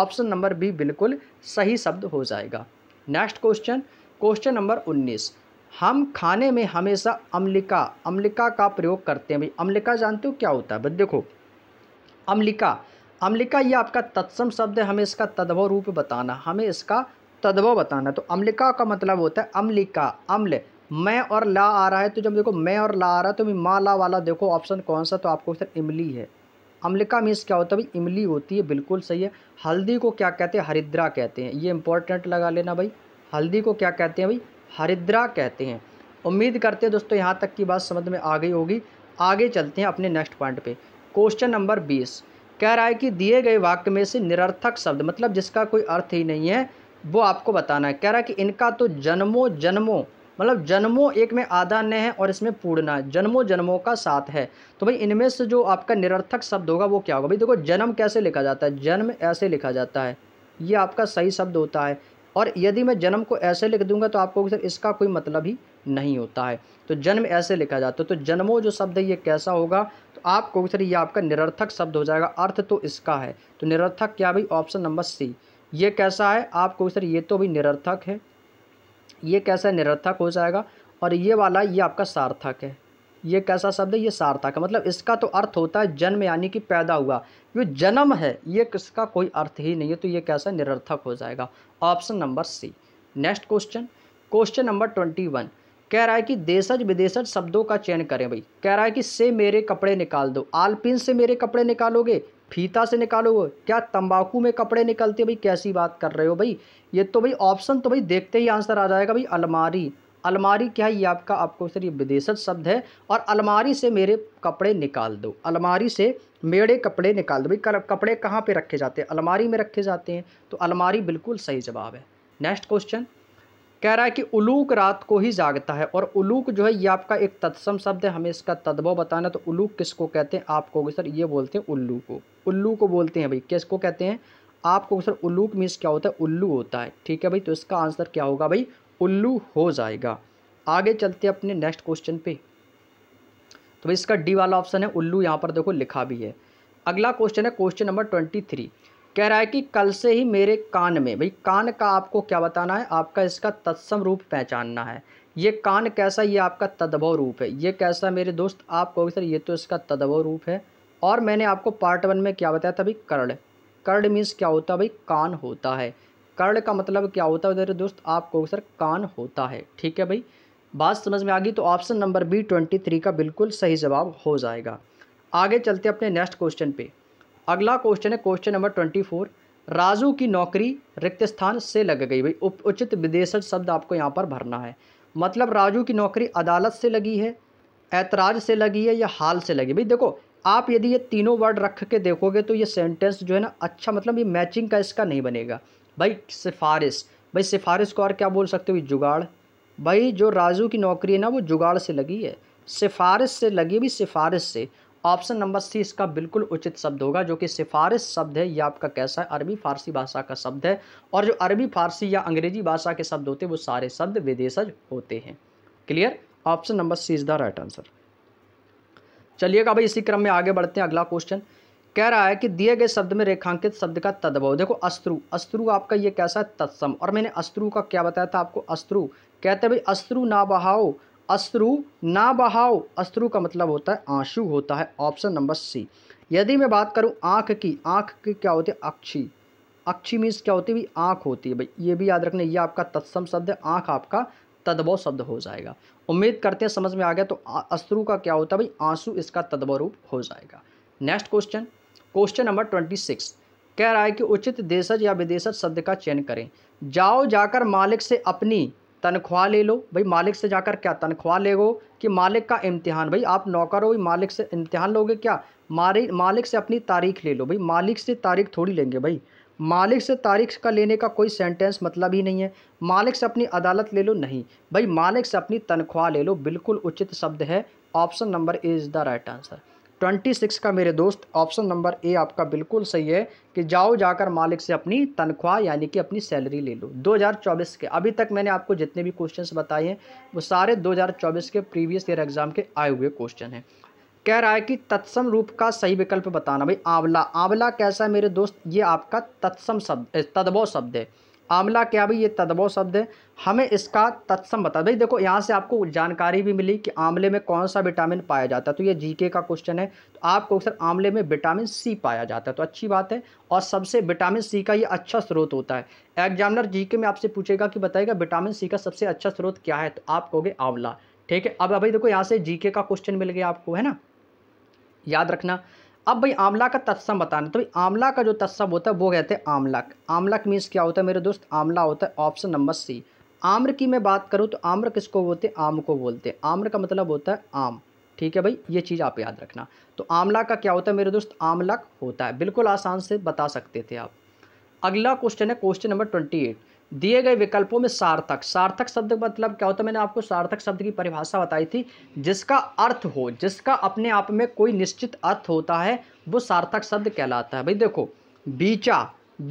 ऑप्शन नंबर बी बिल्कुल सही शब्द हो जाएगा नेक्स्ट क्वेश्चन क्वेश्चन नंबर उन्नीस हम खाने में हमेशा अम्लिका अम्लिका का प्रयोग करते हैं भाई अम्लिका जानते हो क्या होता है बस देखो अम्लिका अम्लिका ये आपका तत्सम शब्द है हमें इसका तद्भव रूप बताना हमें इसका तदवो बताना तो अम्लिका का मतलब होता है अम्लिका अम्ल मैं और ला आ रहा है तो जब देखो मैं और ला आ रहा है तो मैं माँ ला वाला देखो ऑप्शन कौन सा तो आपको उत्तर इमली है अम्लिका मीन्स क्या होता है भाई इमली होती है बिल्कुल सही है हल्दी को क्या कहते हैं हरिद्रा कहते हैं ये इंपॉर्टेंट लगा लेना भाई हल्दी को क्या कहते हैं भाई हरिद्रा कहते हैं उम्मीद करते हैं दोस्तों यहाँ तक की बात समझ में आ गई होगी आगे चलते हैं अपने नेक्स्ट पॉइंट पे क्वेश्चन नंबर बीस कह रहा है कि दिए गए वाक्य में से निरर्थक शब्द मतलब जिसका कोई अर्थ ही नहीं है वो आपको बताना है कह रहा है कि इनका तो जन्मों जन्मों मतलब जन्मों एक में आदान्य है और इसमें पूर्णा जन्मों जन्मों का साथ है तो भाई इनमें से जो आपका निरर्थक शब्द होगा वो क्या होगा भाई देखो जन्म कैसे लिखा जाता है जन्म ऐसे लिखा जाता है ये आपका सही शब्द होता है और यदि मैं जन्म को ऐसे लिख दूंगा तो आपको सर इसका कोई मतलब ही नहीं होता है तो जन्म ऐसे लिखा जाता है तो जन्मों जो शब्द है ये कैसा होगा तो आपको सर ये आपका निरर्थक शब्द हो जाएगा अर्थ तो इसका है तो निरर्थक क्या भाई ऑप्शन नंबर सी ये कैसा है आपको सर ये तो भी निरर्थक है ये कैसा निरर्थक हो जाएगा और ये वाला ये आपका सार्थक है ये कैसा शब्द है ये सार्थक है मतलब इसका तो अर्थ होता है जन्म यानी कि पैदा हुआ जो जन्म है ये किसका कोई अर्थ ही नहीं है तो ये कैसा निरर्थक हो जाएगा option number C next question question number twenty one कह रहा है कि देशज विदेशज शब्दों का चयन करें भाई कह रहा है कि से मेरे कपड़े निकाल दो आलपिन से मेरे कपड़े निकालोगे फीता से वो क्या तंबाकू में कपड़े निकलते भाई कैसी बात कर रहे हो भाई ये तो भाई ऑप्शन तो भाई देखते ही आंसर आ जाएगा भाई अलमारी अलमारी क्या है ये आपका आपको सर ये विदेशत शब्द है और अलमारी से मेरे कपड़े निकाल दो अलमारी से मेरे कपड़े निकाल दो भाई कपड़े कहाँ पे रखे जाते हैं अलमारी में रखे जाते हैं तो अलमारी बिल्कुल सही जवाब है नेक्स्ट क्वेश्चन कह रहा है कि उलूक रात को ही जागता है और उलूक जो है ये आपका एक तत्सम शब्द है हमें इसका तद्भव बताना तो उलूक किसको कहते हैं आप कहोगे सर ये बोलते हैं उल्लू को उल्लू को बोलते हैं भाई किसको कहते हैं आप कहोगे सर उलूक मीन्स क्या होता है उल्लू होता है ठीक है भाई तो इसका आंसर क्या होगा भाई उल्लू हो जाएगा आगे चलते अपने नेक्स्ट क्वेश्चन पे तो भाई इसका डी वाला ऑप्शन है उल्लू यहाँ पर देखो लिखा भी है अगला क्वेश्चन है क्वेश्चन नंबर ट्वेंटी थ्री कह रहा है कि कल से ही मेरे कान में भाई कान का आपको क्या बताना है आपका इसका तत्सम रूप पहचानना है ये कान कैसा ये आपका तद्भव रूप है ये कैसा मेरे दोस्त आप कहोगे सर ये तो इसका तद्भव रूप है और मैंने आपको पार्ट वन में क्या बताया था भाई कर्ण कर्ण मीन्स क्या होता है भाई कान होता है कर्ण का मतलब क्या होता है मेरे दोस्त आप कहोगे सर कान होता है ठीक है भाई बात समझ में आ गई तो option number B twenty three का बिल्कुल सही जवाब हो जाएगा आगे चलते अपने नेक्स्ट क्वेश्चन पर अगला क्वेश्चन है question number twenty four Raju की नौकरी रिक्त स्थान से लग गई भाई उप उचित विदेशज शब्द आपको यहाँ पर भरना है मतलब राजू की नौकरी अदालत से लगी है ऐतराज से लगी है या हाल से लगी भाई देखो आप यदि ये तीनों वर्ड रख के देखोगे तो ये सेंटेंस जो है ना अच्छा मतलब ये मैचिंग का इसका नहीं बनेगा भाई सिफारिश भाई सिफारिश को और क्या बोल सकते हो जुगाड़ भाई जो राजू की नौकरी है ना वो जुगाड़ से लगी है सिफारिश से लगी भी सिफारिश से ऑप्शन नंबर सी इसका बिल्कुल उचित शब्द होगा जो कि सिफारिश शब्द है यह आपका कैसा है अरबी फारसी भाषा का शब्द है और जो अरबी फारसी या अंग्रेजी भाषा के शब्द होते हैं वो सारे शब्द विदेशज होते हैं clear option number C is the right answer चलिएगा भाई इसी क्रम में आगे बढ़ते हैं अगला क्वेश्चन कह रहा है कि दिए गए शब्द में रेखांकित शब्द का तद्भव देखो अस्त्रु अस्त्रु आपका ये कैसा है तत्सम और मैंने अस्त्रु का क्या बताया था आपको अस्त्रु कहते हैं भाई अस्त्रु ना बहाओ अश्रु ना बहाओ अश्रु का मतलब होता है आंसू होता है ऑप्शन नंबर सी यदि मैं बात करूं आँख की आँख की क्या होती है अक्षी अक्षी मीन्स क्या होती है भाई आँख होती है भाई ये भी याद रखना ये आपका तत्सम शब्द है आँख आपका तद्भव शब्द हो जाएगा उम्मीद करते हैं समझ में आ गया तो अश्रु का क्या होता है भाई आंसू इसका तद्भव रूप हो जाएगा next question question number twenty six कह रहा है कि उचित देशज या विदेशज शब्द का चयन करें जाओ जाकर मालिक से अपनी तनख्वाह ले लो भाई मालिक से जाकर क्या तनख्वाह ले कि मालिक का इम्तिहान भाई आप नौकर हो भाई मालिक से इम्तिहान लोगे क्या मारे मालिक से अपनी तारीख ले लो भाई मालिक से तारीख थोड़ी लेंगे भाई मालिक से तारीख का लेने का कोई सेंटेंस मतलब ही नहीं है मालिक से अपनी अदालत ले लो नहीं भाई मालिक से अपनी तनख्वाह ले लो बिल्कुल उचित शब्द है option number A is the right answer twenty six का मेरे दोस्त ऑप्शन नंबर ए आपका बिल्कुल सही है कि जाओ जाकर मालिक से अपनी तनख्वाह यानी कि अपनी सैलरी ले लो 2024 के अभी तक मैंने आपको जितने भी क्वेश्चन बताए हैं वो सारे 2024 के प्रीवियस ईयर एग्जाम के आए हुए क्वेश्चन हैं कह रहा है कि तत्सम रूप का सही विकल्प बताना भाई आंवला आंवला कैसा है मेरे दोस्त ये आपका तत्सम शब्द तदबो शब्द है आंवला क्या भाई ये तदबो शब्द है हमें इसका तत्सम बता भाई देखो यहाँ से आपको जानकारी भी मिली कि आंवले में कौन सा विटामिन पाया जाता है तो ये जीके का क्वेश्चन है तो आपको सर आंवले में विटामिन सी पाया जाता है तो अच्छी बात है और सबसे विटामिन सी का ये अच्छा स्रोत होता है एग्जामिनर जीके में आपसे पूछेगा कि बताएगा विटामिन सी का सबसे अच्छा स्रोत क्या है तो आप कहोगे आंवला ठीक है अब अभी देखो यहाँ से जी का क्वेश्चन मिल गया आपको है ना याद रखना अब भाई आंवला का तत्सम बताना तो भाई आंवला का जो तत्सम होता है वो कहते हैं आमलक आमलक मीन्स क्या होता है मेरे दोस्त आंवला होता है ऑप्शन नंबर सी आम्र की मैं बात करूँ तो आम्र किसको बोलते आम को बोलते आम्र का मतलब होता है आम ठीक है भाई ये चीज़ आप याद रखना तो आमला का क्या होता है मेरे दोस्त आमलक होता है बिल्कुल आसान से बता सकते थे आप अगला क्वेश्चन है क्वेश्चन नंबर ट्वेंटी एट दिए गए विकल्पों में सार्थक सार्थक शब्द का मतलब क्या होता है मैंने आपको सार्थक शब्द की परिभाषा बताई थी जिसका अर्थ हो जिसका अपने आप में कोई निश्चित अर्थ होता है वो सार्थक शब्द कहलाता है भाई देखो बीचा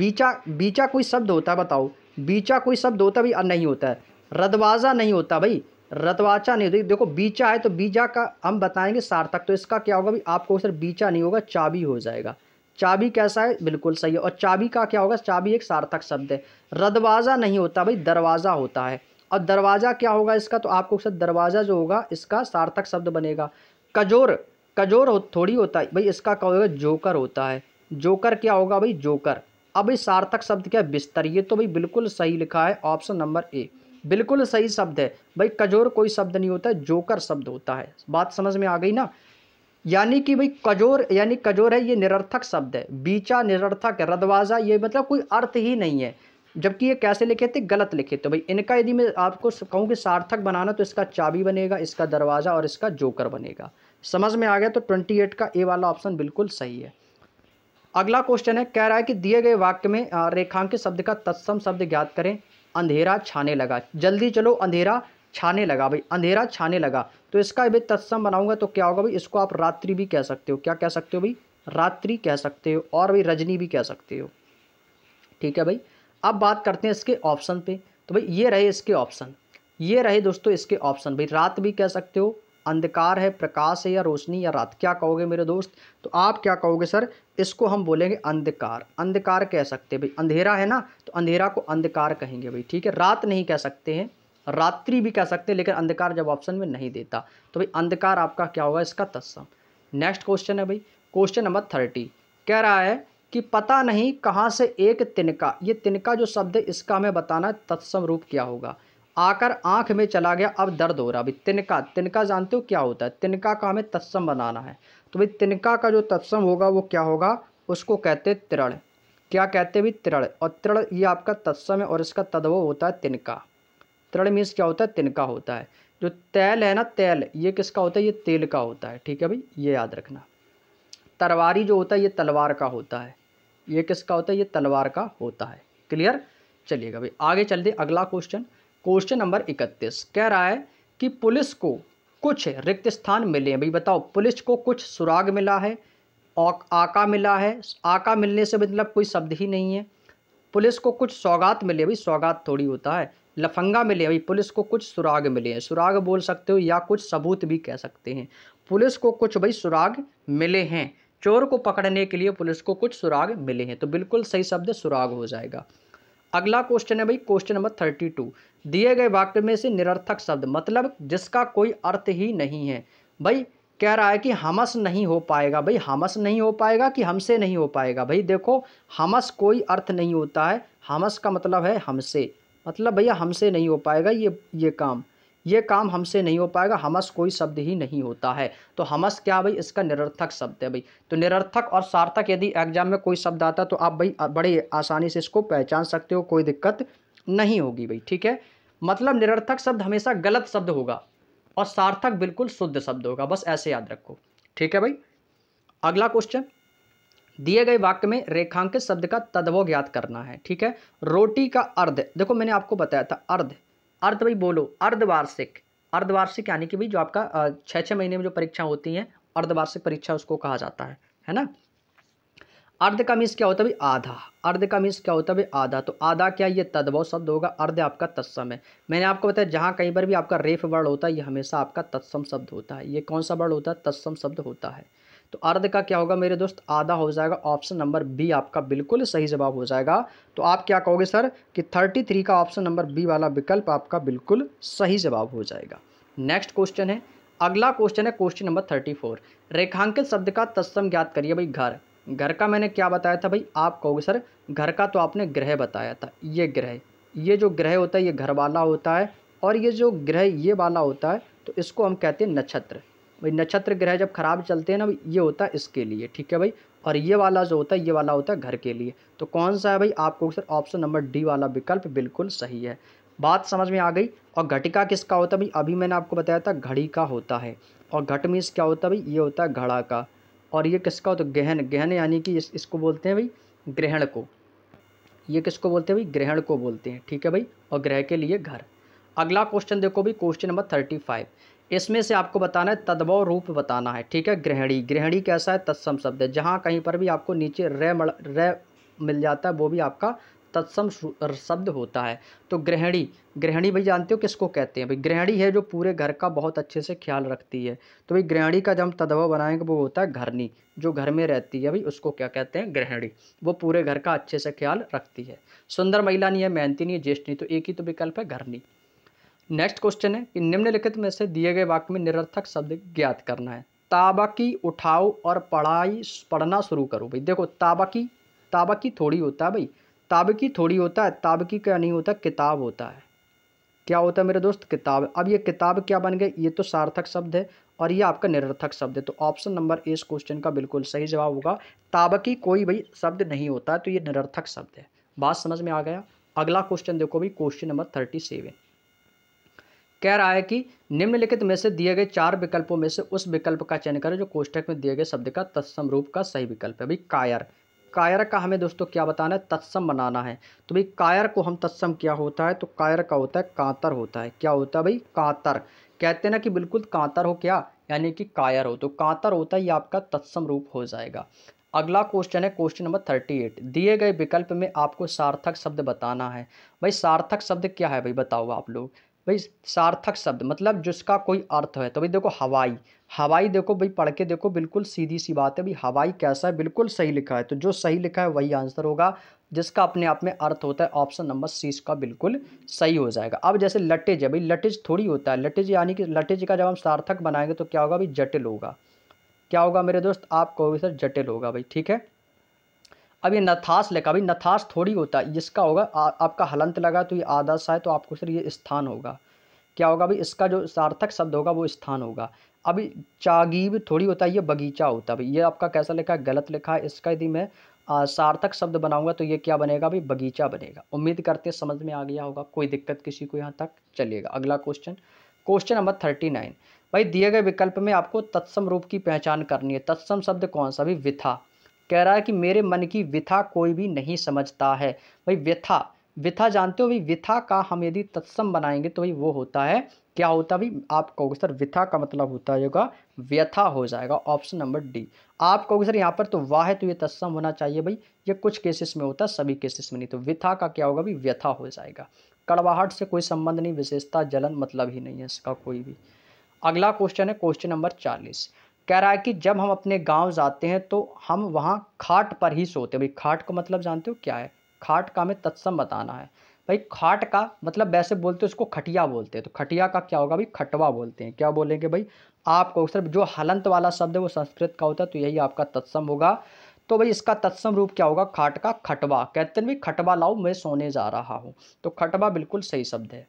बीचा बीचा कोई शब्द होता है बताओ बीचा कोई शब्द होता भाई नहीं होता है रदवाजा नहीं होता भाई रतवाचा नहीं होता देखो बीचा है तो बीजा का हम बताएंगे सार्थक तो इसका क्या होगा भाई आपको सिर्फ बीचा नहीं होगा चाबी हो जाएगा चाबी कैसा है बिल्कुल सही है और चाबी का क्या होगा चाबी एक सार्थक शब्द है रदवाज़ा नहीं होता भाई दरवाज़ा होता है और दरवाज़ा क्या होगा इसका तो आपको सर दरवाज़ा जो होगा इसका सार्थक शब्द बनेगा कजोर कजोर हो, थोड़ी होता है भाई इसका क्या होगा जोकर होता है जोकर क्या होगा भाई जोकर अब सार्थक शब्द क्या बिस्तर ये तो भाई बिल्कुल सही लिखा है ऑप्शन नंबर ए बिल्कुल सही शब्द है भाई कजोर कोई शब्द नहीं होता है जोकर शब्द होता है बात समझ में आ गई ना यानी कि भाई कजोर यानी कजोर है ये निरर्थक शब्द है बीचा निरर्थक रदवाजा ये मतलब कोई अर्थ ही नहीं है जबकि ये कैसे लिखे थे गलत लिखे थे भाई इनका यदि मैं आपको कहूँ कि सार्थक बनाना तो इसका चाबी बनेगा इसका दरवाज़ा और इसका जोकर बनेगा समझ में आ गया तो ट्वेंटी एट का ए वाला ऑप्शन बिल्कुल सही है अगला क्वेश्चन है कह रहा है कि दिए गए वाक्य में रेखांकित शब्द का तत्सम शब्द ज्ञात करें अंधेरा छाने लगा जल्दी चलो अंधेरा छाने लगा भाई अंधेरा छाने लगा तो इसका भी तत्सम बनाऊंगा तो क्या होगा भाई इसको आप रात्रि भी कह सकते हो क्या कह सकते हो भाई रात्रि कह सकते हो और भाई रजनी भी कह सकते हो ठीक है भाई अब बात करते हैं इसके ऑप्शन पे तो भाई ये रहे इसके ऑप्शन ये रहे दोस्तों इसके ऑप्शन भाई रात भी कह सकते हो अंधकार है प्रकाश है या रोशनी या रात क्या कहोगे मेरे दोस्त तो आप क्या कहोगे सर इसको हम बोलेंगे अंधकार अंधकार कह सकते भाई अंधेरा है ना तो अंधेरा को अंधकार कहेंगे भाई ठीक है रात नहीं कह सकते हैं रात्रि भी कह सकते हैं लेकिन अंधकार जब ऑप्शन में नहीं देता तो भाई अंधकार आपका क्या होगा इसका तत्सम नेक्स्ट क्वेश्चन है भाई क्वेश्चन नंबर थर्टी कह रहा है कि पता नहीं कहाँ से एक तिनका ये तिनका जो शब्द है इसका हमें बताना तत्सम रूप क्या होगा आकर आंख में चला गया अब दर्द हो रहा अभी तिनका तिनका जानते हो क्या होता है तिनका का हमें तत्सम बनाना है तो भाई तिनका का जो तत्सम होगा वो क्या होगा उसको कहते हैं तिरण क्या कहते हैं भी तिरण और तिरण ये आपका तत्सम है और इसका तदव होता है तिनका तिरण मीन्स क्या होता है तिनका होता है जो तेल है ना तेल ये किसका होता है ये तेल का होता है ठीक है भाई ये याद रखना तलवारी जो होता है ये तलवार का होता है ये किसका होता है ये तलवार का होता है क्लियर चलिएगा भाई आगे चलते अगला क्वेश्चन क्वेश्चन नंबर इकतीस कह रहा है कि पुलिस को कुछ रिक्त स्थान मिले हैं भाई बताओ पुलिस को कुछ सुराग मिला है और आका मिला है आका मिलने से मतलब कोई शब्द ही नहीं है पुलिस को कुछ सौगात मिले भाई सौगात थोड़ी होता है लफंगा मिले भाई पुलिस को कुछ सुराग मिले हैं सुराग बोल सकते हो या कुछ सबूत भी कह सकते हैं पुलिस को कुछ भाई सुराग मिले हैं चोर को पकड़ने के लिए पुलिस को कुछ सुराग मिले हैं तो बिल्कुल सही शब्द सुराग हो जाएगा अगला क्वेश्चन है भाई क्वेश्चन नंबर थर्टी टू दिए गए वाक्य में से निरर्थक शब्द मतलब जिसका कोई अर्थ ही नहीं है भाई कह रहा है कि हमस नहीं हो पाएगा भाई हमस नहीं हो पाएगा कि हमसे नहीं हो पाएगा भाई देखो हमस कोई अर्थ नहीं होता है हमस का मतलब है हमसे मतलब भैया हमसे नहीं हो पाएगा ये ये काम ये काम हमसे नहीं हो पाएगा हमस कोई शब्द ही नहीं होता है तो हमस क्या भाई इसका निरर्थक शब्द है भाई तो निरर्थक और सार्थक यदि एग्जाम में कोई शब्द आता तो आप भाई बड़े आसानी से इसको पहचान सकते हो कोई दिक्कत नहीं होगी भाई ठीक है मतलब निरर्थक शब्द हमेशा गलत शब्द होगा और सार्थक बिल्कुल शुद्ध शब्द होगा बस ऐसे याद रखो ठीक है भाई अगला क्वेश्चन दिए गए वाक्य में रेखांकित शब्द का तद्भव ज्ञात करना है ठीक है रोटी का अर्ध देखो मैंने आपको बताया था अर्ध अर्ध भाई बोलो अर्धवार्षिक अर्धवार्षिक यानी कि भाई जो आपका छः छः महीने में जो परीक्षा होती हैं अर्धवार्षिक परीक्षा उसको कहा जाता है है ना अर्ध का मीन्स क्या होता है भाई आधा अर्ध का मीन्स क्या होता है भाई आधा तो आधा क्या ये तद्भव शब्द होगा अर्ध आपका तत्सम है मैंने आपको बताया जहाँ कहीं पर भी आपका रेफ वर्ड होता है ये हमेशा आपका तत्सम शब्द होता है ये कौन सा वर्ड होता है तत्सम शब्द होता है तो अर्ध का क्या होगा मेरे दोस्त आधा हो जाएगा ऑप्शन नंबर बी आपका बिल्कुल सही जवाब हो जाएगा तो आप क्या कहोगे सर कि थर्टी थ्री का ऑप्शन नंबर बी वाला विकल्प आपका बिल्कुल सही जवाब हो जाएगा नेक्स्ट क्वेश्चन है अगला क्वेश्चन है क्वेश्चन नंबर थर्टी फोर रेखांकित शब्द का तत्सम ज्ञात करिए भाई घर घर का मैंने क्या बताया था भाई आप कहोगे सर घर का तो आपने ग्रह बताया था ये ग्रह ये जो ग्रह होता है ये घर वाला होता है और ये जो ग्रह ये वाला होता है तो इसको हम कहते हैं नक्षत्र भाई नक्षत्र ग्रह जब खराब चलते हैं ना ये होता है इसके लिए ठीक है भाई और ये वाला जो होता है ये वाला होता है घर के लिए तो कौन सा है भाई आपको सर ऑप्शन नंबर डी वाला विकल्प बिल्कुल सही है बात समझ में आ गई और घटिका किसका होता है भाई अभी मैंने आपको बताया था घड़ी का होता है और घट मीन्स क्या होता है भाई ये होता है घड़ा का और ये किसका होता है गहन गहन यानी कि इस, इसको बोलते हैं भाई ग्रहण को ये किसको बोलते हैं भाई ग्रहण को बोलते हैं ठीक है भाई और ग्रह के लिए घर अगला क्वेश्चन देखो भाई क्वेश्चन नंबर थर्टी फाइव इसमें से आपको बताना है तद्भव रूप बताना है ठीक है ग्रहणी ग्रहणी कैसा है तत्सम शब्द है जहाँ कहीं पर भी आपको नीचे रे रे मिल जाता है वो भी आपका तत्सम शब्द होता है तो ग्रहणी ग्रहणी भाई जानते हो किसको कहते हैं भाई ग्रहणी है जो पूरे घर का बहुत अच्छे से ख्याल रखती है तो भाई ग्रहणी का जब हम तद्भव बनाएंगे वो होता है घरनी जो घर में रहती है भाई उसको क्या कहते हैं ग्रहणी वो पूरे घर का अच्छे से ख्याल रखती है सुंदर महिला नहीं है मेहनती नहीं है ज्येष्ठ नहीं तो एक ही तो विकल्प है घरनी नेक्स्ट क्वेश्चन है कि निम्नलिखित में से दिए गए वाक्य में निरर्थक शब्द ज्ञात करना है ताबकी उठाओ और पढ़ाई पढ़ना शुरू करो भाई देखो ताबकी ताबकी थोड़ी होता है भाई ताबकी थोड़ी होता है ताबकी क्या नहीं होता किताब होता है क्या होता है मेरे दोस्त किताब अब ये किताब क्या बन गए ये तो सार्थक शब्द है और ये आपका निरर्थक शब्द है तो ऑप्शन नंबर ए इस क्वेश्चन का बिल्कुल सही जवाब होगा ताबकी कोई भी शब्द नहीं होता तो ये निरर्थक शब्द है बात समझ में आ गया अगला क्वेश्चन देखो भाई क्वेश्चन नंबर थर्टी सेवन कह रहा है कि निम्नलिखित में से दिए गए चार विकल्पों में से उस विकल्प का चयन करें जो कोष्टक में दिए गए शब्द का तत्सम रूप का सही विकल्प है भाई कायर कायर का हमें दोस्तों क्या बताना है तत्सम बनाना है तो भाई कायर को हम तत्सम क्या होता है तो कायर का होता है कांतर होता है क्या होता है भाई कांतर कहते हैं ना कि बिल्कुल कांतर हो क्या यानी कि कायर हो तो कांतर होता है ये आपका तत्सम रूप हो जाएगा अगला क्वेश्चन है क्वेश्चन नंबर थर्टी एट दिए गए विकल्प में आपको सार्थक शब्द बताना है भाई सार्थक शब्द क्या है भाई बताओ आप लोग भाई सार्थक शब्द मतलब जिसका कोई अर्थ है तो भाई देखो हवाई हवाई देखो भाई पढ़ के देखो बिल्कुल सीधी सी बात है भाई हवाई कैसा है बिल्कुल सही लिखा है तो जो सही लिखा है वही आंसर होगा जिसका अपने आप में अर्थ होता है ऑप्शन नंबर सी इसका बिल्कुल सही हो जाएगा अब जैसे लटेज है भाई लटेज थोड़ी होता है लटेज यानी कि लटेज का जब हम सार्थक बनाएंगे तो क्या होगा भाई जटिल होगा क्या होगा मेरे दोस्त आप कहोगे सर जटिल होगा भाई ठीक है अब ये नथास लगा अभी नथास थोड़ी होता है जिसका होगा आ, आपका हलंत लगा तो ये आदर्श है तो आपको सर ये स्थान होगा क्या होगा भाई इसका जो सार्थक शब्द होगा वो स्थान होगा अभी चागीब थोड़ी होता है ये बगीचा होता है भाई ये आपका कैसा लिखा है गलत लिखा है इसका यदि मैं सार्थक शब्द बनाऊंगा तो ये क्या बनेगा भाई बगीचा बनेगा उम्मीद करते समझ में आ गया होगा कोई दिक्कत किसी को यहाँ तक चलिएगा अगला question question number thirty nine भाई दिए गए विकल्प में आपको तत्सम रूप की पहचान करनी है तत्सम शब्द कौन सा भाई विथा कह रहा है कि मेरे मन की व्यथा कोई भी नहीं समझता है भाई व्यथा व्यथा जानते हो भाई व्यथा का हम यदि तत्सम बनाएंगे तो भाई वो होता है क्या होता है भाई आप कहोगे सर व्यथा का मतलब होता होगा व्यथा हो जाएगा ऑप्शन नंबर डी आप कहोगे सर यहाँ पर तो वाह है तो ये तत्सम होना चाहिए भाई ये कुछ केसेस में होता है सभी केसेस में नहीं तो व्यथा का क्या होगा भाई व्यथा हो जाएगा कड़वाहट से कोई संबंध नहीं विशेषता जलन मतलब ही नहीं है इसका कोई भी अगला क्वेश्चन है क्वेश्चन नंबर चालीस कह रहा है कि जब हम अपने गांव जाते हैं तो हम वहाँ खाट पर ही सोते हैं भाई खाट का मतलब जानते हो क्या है खाट का हमें तत्सम बताना है भाई खाट का मतलब वैसे बोलते हैं उसको खटिया बोलते हैं तो खटिया का क्या होगा भाई खटवा बोलते हैं क्या बोलेंगे भाई आपको सिर्फ जो हलंत वाला शब्द है वो संस्कृत का होता है तो यही आपका तत्सम होगा तो भाई इसका तत्सम रूप क्या होगा खाट का खटवा कहते हैं भाई खटवा लाओ मैं सोने जा रहा हूँ तो खटवा बिल्कुल सही शब्द है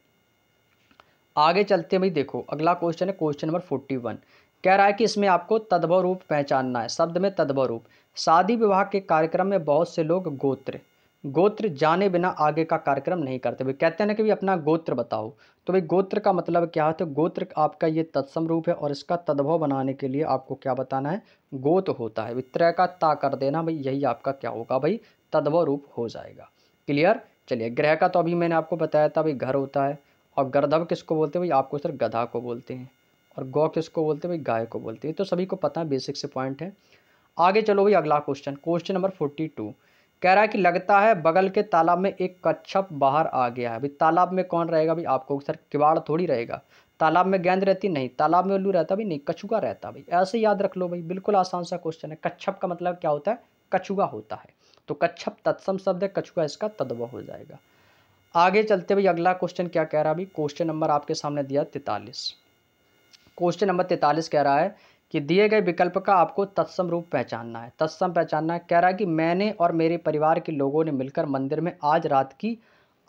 आगे चलते हैं भाई देखो अगला क्वेश्चन है क्वेश्चन नंबर फोर्टी वन कह रहा है कि इसमें आपको तद्भव रूप पहचानना है शब्द में तद्भव रूप शादी विवाह के कार्यक्रम में बहुत से लोग गोत्र गोत्र जाने बिना आगे का कार्यक्रम नहीं करते भाई कहते हैं ना कि भाई अपना गोत्र बताओ तो भाई गोत्र का मतलब क्या है तो गोत्र आपका ये तत्सम रूप है और इसका तद्भव बनाने के लिए आपको क्या बताना है गोत होता है वित्रय का ता कर देना भाई यही आपका क्या होगा भाई तद्भव रूप हो जाएगा क्लियर चलिए ग्रह का तो अभी मैंने आपको बताया था भाई घर होता है और गर्धव किसको बोलते हैं भाई आपको सर गधा को बोलते हैं और गौ किसको बोलते हैं भाई गाय को बोलते हैं तो सभी को पता है बेसिक से पॉइंट है आगे चलो भाई अगला question question number forty two कह रहा है कि लगता है बगल के तालाब में एक कच्छप बाहर आ गया है अभी तालाब में कौन रहेगा भाई आपको सर किवाड़ थोड़ी रहेगा तालाब में गेंद रहती नहीं तालाब में उल्लू रहता भी नहीं कछुआ रहता भाई ऐसे याद रख लो भाई बिल्कुल आसान सा क्वेश्चन है कच्छप का मतलब क्या होता है कछुआ होता है तो कच्छप तत्सम शब्द है कछुआ इसका तदवा हो जाएगा आगे चलते भाई अगला क्वेश्चन क्या कह रहा है भाई क्वेश्चन नंबर आपके सामने दिया तैतालीस क्वेश्चन नंबर तैंतालीस कह रहा है कि दिए गए विकल्प का आपको तत्सम रूप पहचानना है तत्सम पहचानना है कह रहा है कि मैंने और मेरे परिवार के लोगों ने मिलकर मंदिर में आज रात की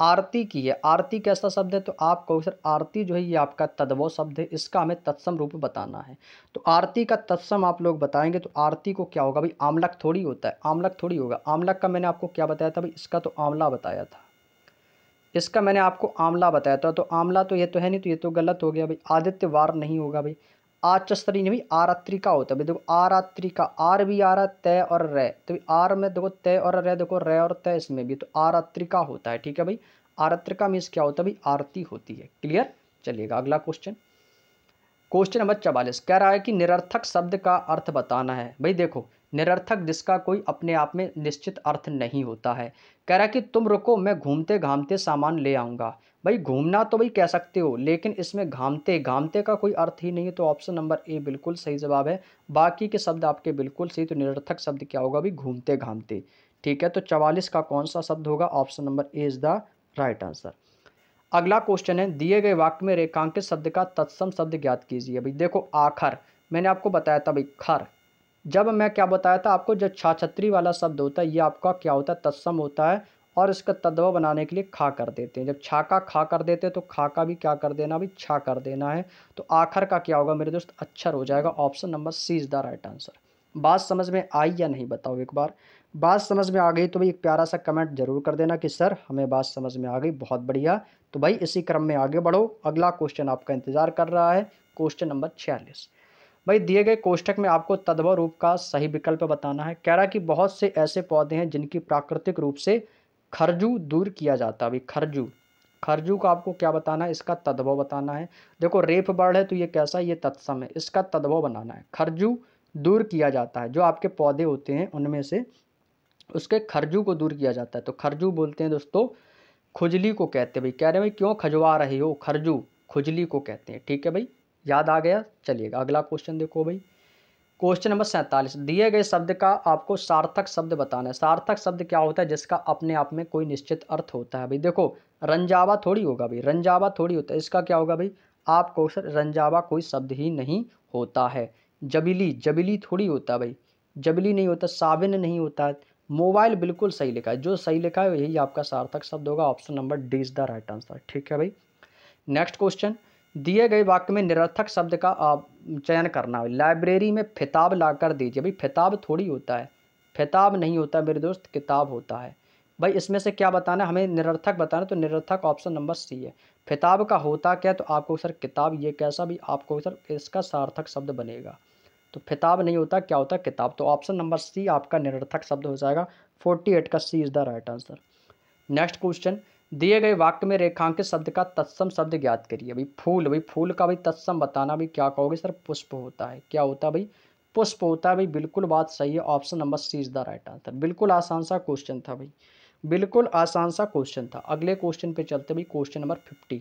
आरती की है आरती कैसा शब्द है तो आप कहो सर आरती जो है ये आपका तदवो शब्द है इसका हमें तत्सम रूप बताना है तो आरती का तत्सम आप लोग बताएंगे तो आरती को क्या होगा भाई आमलक थोड़ी होता है आमलक थोड़ी होगा आमलक का मैंने आपको क्या बताया था भाई इसका तो आंवला बताया था इसका मैंने आपको आंवला बताया था तो आंवला तो ये तो है नहीं तो ये तो गलत हो गया भाई आदित्य वार नहीं होगा भाई आचस्तरी नहीं भाई आरात्रि का होता है भाई देखो आरात्रि का आर भी आ रहा तय और रे तो आर में देखो तय और रे देखो रे और तय इसमें भी तो आरात्रि का होता है ठीक है भाई आरात्र का मीन्स क्या होता है भाई आरती होती है क्लियर चलिएगा अगला क्वेश्चन क्वेश्चन नंबर चवालीस कह रहा है कि निरर्थक शब्द का अर्थ बताना है भाई देखो निरर्थक जिसका कोई अपने आप में निश्चित अर्थ नहीं होता है कह रहा कि तुम रुको मैं घूमते घामते सामान ले आऊँगा भाई घूमना तो भाई कह सकते हो लेकिन इसमें घामते घामते का कोई अर्थ ही नहीं है तो ऑप्शन नंबर ए बिल्कुल सही जवाब है बाकी के शब्द आपके बिल्कुल सही तो निरर्थक शब्द क्या होगा भाई घूमते घामते ठीक है तो चवालीस का कौन सा शब्द होगा option number A is the right answer अगला क्वेश्चन है दिए गए वाक्य में रेखांकित शब्द का तत्सम शब्द ज्ञात कीजिए भाई देखो आखर मैंने आपको बताया था भाई खर जब मैं क्या बताया था आपको जो छाछत्री वाला शब्द होता है ये आपका क्या होता है तत्सम होता है और इसका तदवा बनाने के लिए खा कर देते हैं जब छा का खा कर देते हैं तो खा का भी क्या कर देना अभी छा कर देना है तो आखिर का क्या होगा मेरे दोस्त अक्षर हो जाएगा option number C is the right answer बात समझ में आई या नहीं बताओ एक बार बात समझ में आ गई तो भाई एक प्यारा सा कमेंट जरूर कर देना कि सर हमें बात समझ में आ गई बहुत बढ़िया तो भाई इसी क्रम में आगे बढ़ो अगला क्वेश्चन आपका इंतज़ार कर रहा है क्वेश्चन नंबर छियालीस भाई दिए गए कोष्टक में आपको तद्भव रूप का सही विकल्प बताना है कह रहा कि बहुत से ऐसे पौधे हैं जिनकी प्राकृतिक रूप से खरजू दूर किया जाता है अभी खरजू खरजू का आपको क्या बताना है इसका तद्भव बताना है देखो रेप वर्ड है तो ये कैसा है ये तत्सम है इसका तद्भव बनाना है खरजू दूर किया जाता है जो आपके पौधे होते हैं उनमें से उसके खरजू को दूर किया जाता है तो खरजू बोलते हैं दोस्तों खुजली को कहते हैं भाई कह रहे हैं भाई क्यों खजवा रहे हो खरजू खुजली को कहते हैं ठीक है भाई याद आ गया चलिएगा अगला क्वेश्चन देखो भाई क्वेश्चन नंबर सैंतालीस दिए गए शब्द का आपको सार्थक शब्द बताना है सार्थक शब्द क्या होता है जिसका अपने आप में कोई निश्चित अर्थ होता है भाई देखो रंजावा थोड़ी होगा भाई रंजावा थोड़ी होता है इसका क्या होगा भाई आपको रंजावा कोई शब्द ही नहीं होता है जबीली जबिली थोड़ी होता है भाई जबली नहीं होता साबिन नहीं होता है मोबाइल बिल्कुल सही लिखा है जो सही लिखा है यही आपका सार्थक शब्द होगा option number D is the right answer ठीक है भाई नेक्स्ट क्वेश्चन दिए गए वाक्य में निरर्थक शब्द का चयन करना हो लाइब्रेरी में फिताब ला कर दीजिए भाई फिताब थोड़ी होता है फिताब नहीं होता मेरे दोस्त किताब होता है भाई इसमें से क्या बताना हमें निरर्थक बताना तो निरर्थक ऑप्शन नंबर सी है फिताब का होता क्या तो आपको सर किताब ये कैसा भी आपको सर इसका सार्थक शब्द बनेगा तो फिताब नहीं होता क्या होता किताब तो ऑप्शन नंबर सी आपका निरर्थक शब्द हो जाएगा फोर्टी एट का C is the right answer next question दिए गए वाक्य में रेखांकित शब्द का तत्सम शब्द ज्ञात करिए भाई फूल भाई फूल का भाई तत्सम बताना भाई क्या कहोगे सर पुष्प होता है क्या होता है भाई पुष्प होता है भाई बिल्कुल बात सही है option number C is the right answer बिल्कुल आसान सा क्वेश्चन था भाई बिल्कुल आसान सा क्वेश्चन था अगले क्वेश्चन पे चलते भाई question number fifty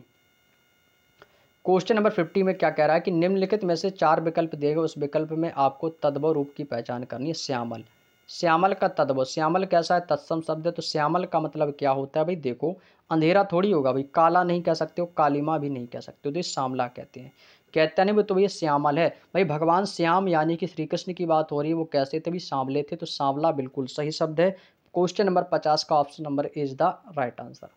question number fifty में क्या कह रहा है कि निम्नलिखित में से चार विकल्प देगा उस विकल्प में आपको तद्भव रूप की पहचान करनी है श्यामल श्यामल का तत्व श्यामल कैसा है तत्सम शब्द है तो श्यामल का मतलब क्या होता है भाई देखो अंधेरा थोड़ी होगा भाई काला नहीं कह सकते हो कालीमा भी नहीं कह सकते हो तो ये श्यामला कहते हैं कहते नहीं तो भैया श्यामल है भाई भगवान श्याम यानी कि श्री कृष्ण की बात हो रही है वो कैसे थे भी सांवले थे तो सांवला बिल्कुल सही शब्द है क्वेश्चन नंबर पचास का option number is the right answer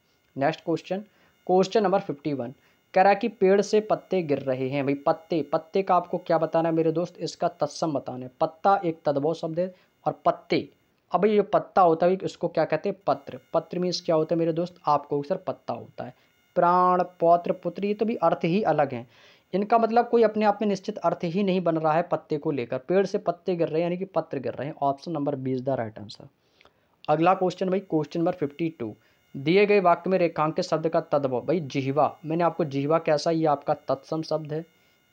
next question question number fifty one कह रहा कि पेड़ से पत्ते गिर रहे हैं भाई पत्ते पत्ते का आपको क्या बताना है मेरे दोस्त इसका तत्सम बताना है पत्ता एक तद्भव शब्द है और पत्ते अब ये जो पत्ता होता है उसको क्या कहते हैं पत्र पत्र मीन्स क्या होता है मेरे दोस्त आपको सर पत्ता होता है प्राण पौत्र पुत्र ये तो भी अर्थ ही अलग हैं इनका मतलब कोई अपने आप में निश्चित अर्थ ही नहीं बन रहा है पत्ते को लेकर पेड़ से पत्ते गिर रहे हैं यानी कि पत्र गिर रहे हैं option number B is the right answer अगला क्वेश्चन भाई क्वेश्चन नंबर फिफ्टी टू दिए गए वाक्य में रेखांकित शब्द का तद्भव भाई जिहवा मैंने आपको जिहवा कैसा ये आपका तत्सम शब्द है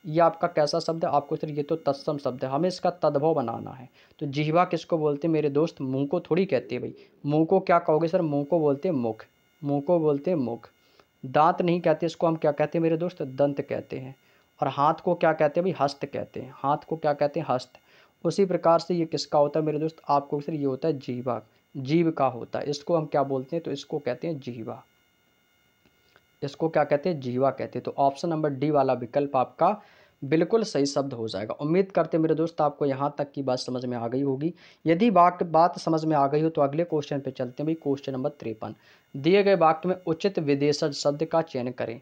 ये आपका कैसा शब्द है आपको सर ये तो तत्सम शब्द है हमें इसका तद्भव बनाना है तो जिहवा किसको बोलते हैं मेरे दोस्त मुंह को थोड़ी कहते हैं भाई मुंह को क्या कहोगे सर मुंह को बोलते हैं मुख मुंह को बोलते हैं मुख दांत नहीं कहते इसको हम क्या कहते हैं मेरे दोस्त दंत कहते हैं और हाथ को क्या कहते हैं भाई हस्त कहते हैं हाथ को क्या कहते हैं हस्त उसी प्रकार से ये किसका होता है मेरे दोस्त आपको सर ये होता है जीवा जीव का होता है इसको हम क्या बोलते हैं तो इसको कहते हैं जीवा इसको क्या कहते हैं जीवा कहते हैं तो ऑप्शन नंबर डी वाला विकल्प आपका बिल्कुल सही शब्द हो जाएगा उम्मीद करते मेरे दोस्त आपको यहाँ तक की बात समझ में आ गई होगी यदि वाक्य बात समझ में आ गई हो तो अगले क्वेश्चन पे चलते हैं भाई क्वेश्चन नंबर तिरपन दिए गए वाक्य में उचित विदेशज शब्द का चयन करें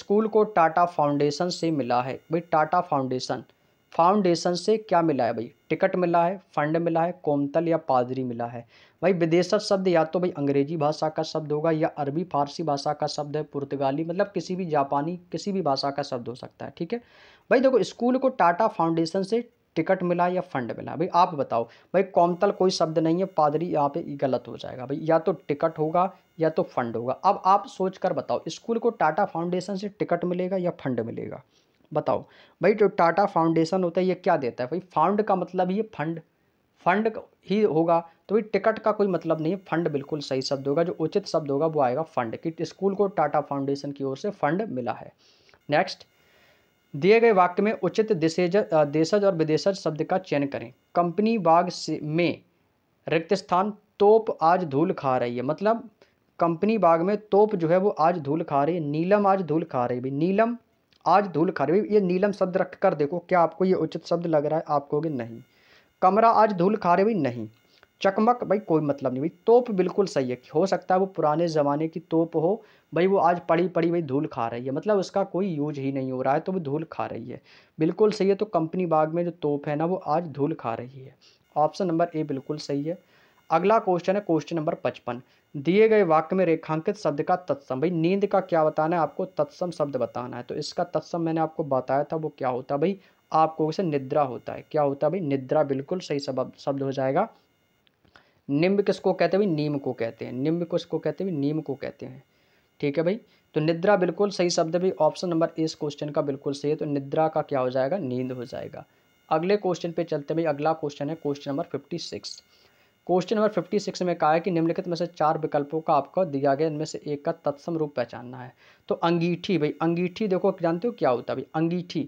स्कूल को टाटा फाउंडेशन से मिला है भाई टाटा फाउंडेशन फाउंडेशन से क्या मिला है भाई टिकट मिला है फंड मिला है कोमतल या पादरी मिला है भाई विदेशत शब्द या तो भाई अंग्रेजी भाषा का शब्द होगा या अरबी फारसी भाषा का शब्द है पुर्तगाली मतलब किसी भी जापानी किसी भी भाषा का शब्द हो सकता है ठीक है भाई देखो स्कूल को टाटा फाउंडेशन से टिकट मिला या फंड मिला भाई आप बताओ भाई कौमतल कोई शब्द नहीं है पादरी यहाँ पे गलत हो जाएगा भाई या तो टिकट होगा या तो फंड होगा अब आप सोच कर बताओ स्कूल को टाटा फाउंडेशन से टिकट मिलेगा या फंड मिलेगा बताओ भाई जो टाटा फाउंडेशन होता है ये क्या देता है भाई फाउंड का मतलब ये फंड फंड ही होगा तो भाई टिकट का कोई मतलब नहीं है फंड बिल्कुल सही शब्द होगा जो उचित शब्द होगा वो आएगा फंड कि स्कूल को टाटा फाउंडेशन की ओर से फंड मिला है नेक्स्ट दिए गए वाक्य में उचित देशज देशज और विदेशज शब्द का चयन करें कंपनी बाग में रिक्त स्थान तोप आज धूल खा रही है मतलब कंपनी बाग में तोप जो है वो आज धूल खा रही है नीलम आज धूल खा रही है नीलम आज धूल खरी ये नीलम शब्द रख कर देखो क्या आपको ये उचित शब्द लग रहा है आप कहोगे नहीं कमरा आज धूल खा रही नहीं चकमक भाई कोई मतलब नहीं भाई तोप बिल्कुल सही है हो सकता है वो पुराने ज़माने की तोप हो भाई वो आज पड़ी पड़ी भाई धूल खा रही है मतलब उसका कोई यूज ही नहीं हो रहा है तो वो धूल खा रही है बिल्कुल सही है तो कंपनी बाग में जो तोप है ना वो आज धूल खा रही है ऑप्शन नंबर ए बिल्कुल सही है अगला क्वेश्चन है क्वेश्चन नंबर पचपन दिए गए वाक्य में रेखांकित शब्द का तत्सम भाई नींद का क्या बताना है आपको तत्सम शब्द बताना है तो इसका तत्सम मैंने आपको बताया था वो क्या होता है भाई आपको उसे निद्रा होता है क्या होता है भाई निद्रा बिल्कुल सही शब्द हो जाएगा निम्ब किसको कहते हैं भाई नीम को कहते हैं निम्ब किसको कहते हैं नीम को कहते हैं ठीक है भाई तो निद्रा बिल्कुल सही शब्द है भाई ऑप्शन नंबर इस क्वेश्चन का बिल्कुल सही है तो निद्रा का क्या हो जाएगा नींद हो जाएगा अगले क्वेश्चन पे चलते भाई अगला क्वेश्चन है question number fifty six question number fifty six में कहा है कि निम्नलिखित में से चार विकल्पों का आपको दिया गया इनमें से एक का तत्सम रूप पहचानना है तो अंगीठी भाई अंगीठी देखो जानते हो क्या होता है भाई अंगीठी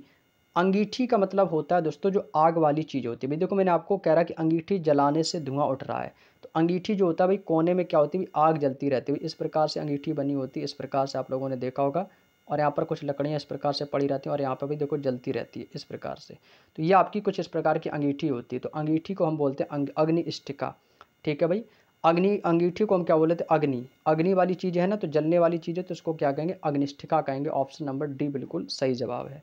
अंगीठी का मतलब होता है दोस्तों जो आग वाली चीज़ होती है भाई देखो मैंने आपको कह रहा कि अंगीठी जलाने से धुआं उठ रहा है तो अंगीठी जो होता है भाई कोने में क्या होती है आग जलती रहती है इस प्रकार से अंगीठी बनी होती है इस प्रकार से आप लोगों ने देखा होगा और यहाँ पर कुछ लकड़ियाँ इस प्रकार से पड़ी रहती हैं और यहाँ पर भी देखो जलती रहती है इस प्रकार से तो ये आपकी कुछ इस प्रकार की अंगीठी होती है तो अंगीठी को हम बोलते हैं अं-, अग्नि इष्टिका ठीक है भाई अग्नि अंगीठी को हम क्या बोलते हैं अग्नि अग्नि वाली चीज़ है ना तो जलने वाली चीज़ है तो उसको क्या कहेंगे अग्निष्ठिका कहेंगे ऑप्शन नंबर डी बिल्कुल सही जवाब है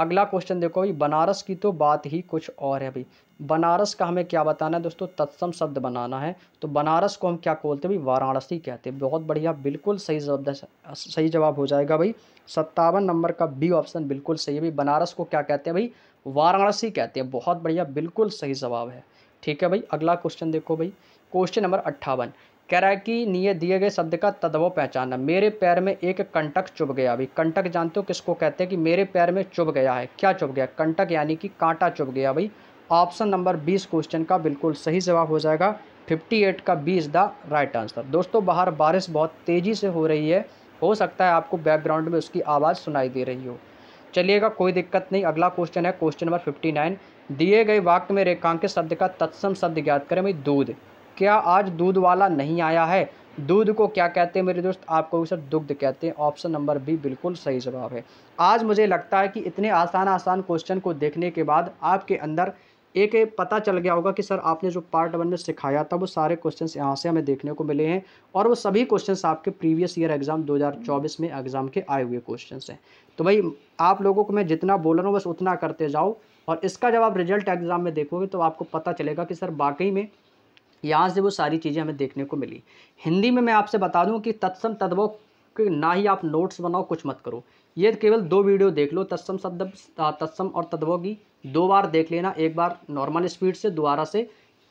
अगला क्वेश्चन देखो भाई बनारस की तो बात ही कुछ और है भाई बनारस का हमें क्या बताना है दोस्तों तत्सम शब्द बनाना है तो बनारस को हम क्या बोलते हैं भाई वाराणसी कहते हैं बहुत बढ़िया बिल्कुल सही शब्द सही जवाब हो जाएगा भाई सत्तावन नंबर का बी ऑप्शन बिल्कुल सही है भाई बनारस को क्या कहते हैं भाई वाराणसी कहते हैं बहुत बढ़िया बिल्कुल सही जवाब है ठीक है भाई अगला क्वेश्चन देखो भाई क्वेश्चन नंबर अट्ठावन कह रहा है कि निये दिए गए शब्द का तदव पहचाना मेरे पैर में एक कंटक चुभ गया अभी कंटक जानते हो किसको कहते हैं कि मेरे पैर में चुभ गया है क्या चुभ गया कंटक यानी कि कांटा चुभ गया भाई ऑप्शन नंबर बीस क्वेश्चन का बिल्कुल सही जवाब हो जाएगा फिफ्टी एट का B is the right answer दोस्तों बाहर बारिश बहुत तेज़ी से हो रही है हो सकता है आपको बैकग्राउंड में उसकी आवाज़ सुनाई दे रही हो चलिएगा कोई दिक्कत नहीं अगला क्वेश्चन है क्वेश्चन नंबर फिफ्टी नाइन दिए गए वाक्य में रेखांकित शब्द का तत्सम शब्द ज्ञात करें भाई दूध क्या आज दूध वाला नहीं आया है दूध को क्या कहते हैं मेरे दोस्त आपको सर दुग्ध कहते हैं ऑप्शन नंबर बी बिल्कुल सही जवाब है आज मुझे लगता है कि इतने आसान आसान क्वेश्चन को देखने के बाद आपके अंदर एक पता चल गया होगा कि सर आपने जो पार्ट वन में सिखाया था वो सारे क्वेश्चन यहाँ से हमें देखने को मिले हैं और वो सभी क्वेश्चन आपके प्रीवियस ईयर एग्ज़ाम दो में एग्ज़ाम के आए हुए क्वेश्चन हैं तो भाई आप लोगों को मैं जितना बोल रहा हूँ बस उतना करते जाओ और इसका जब आप रिजल्ट एग्ज़ाम में देखोगे तो आपको पता चलेगा कि सर वाकई में यहाँ से वो सारी चीज़ें हमें देखने को मिली हिंदी में मैं आपसे बता दूँ कि तत्सम तद्भव कि ना ही आप नोट्स बनाओ कुछ मत करो ये केवल दो वीडियो देख लो तत्सम शब्द तत्सम और तद्भव की दो बार देख लेना एक बार नॉर्मल स्पीड से दोबारा से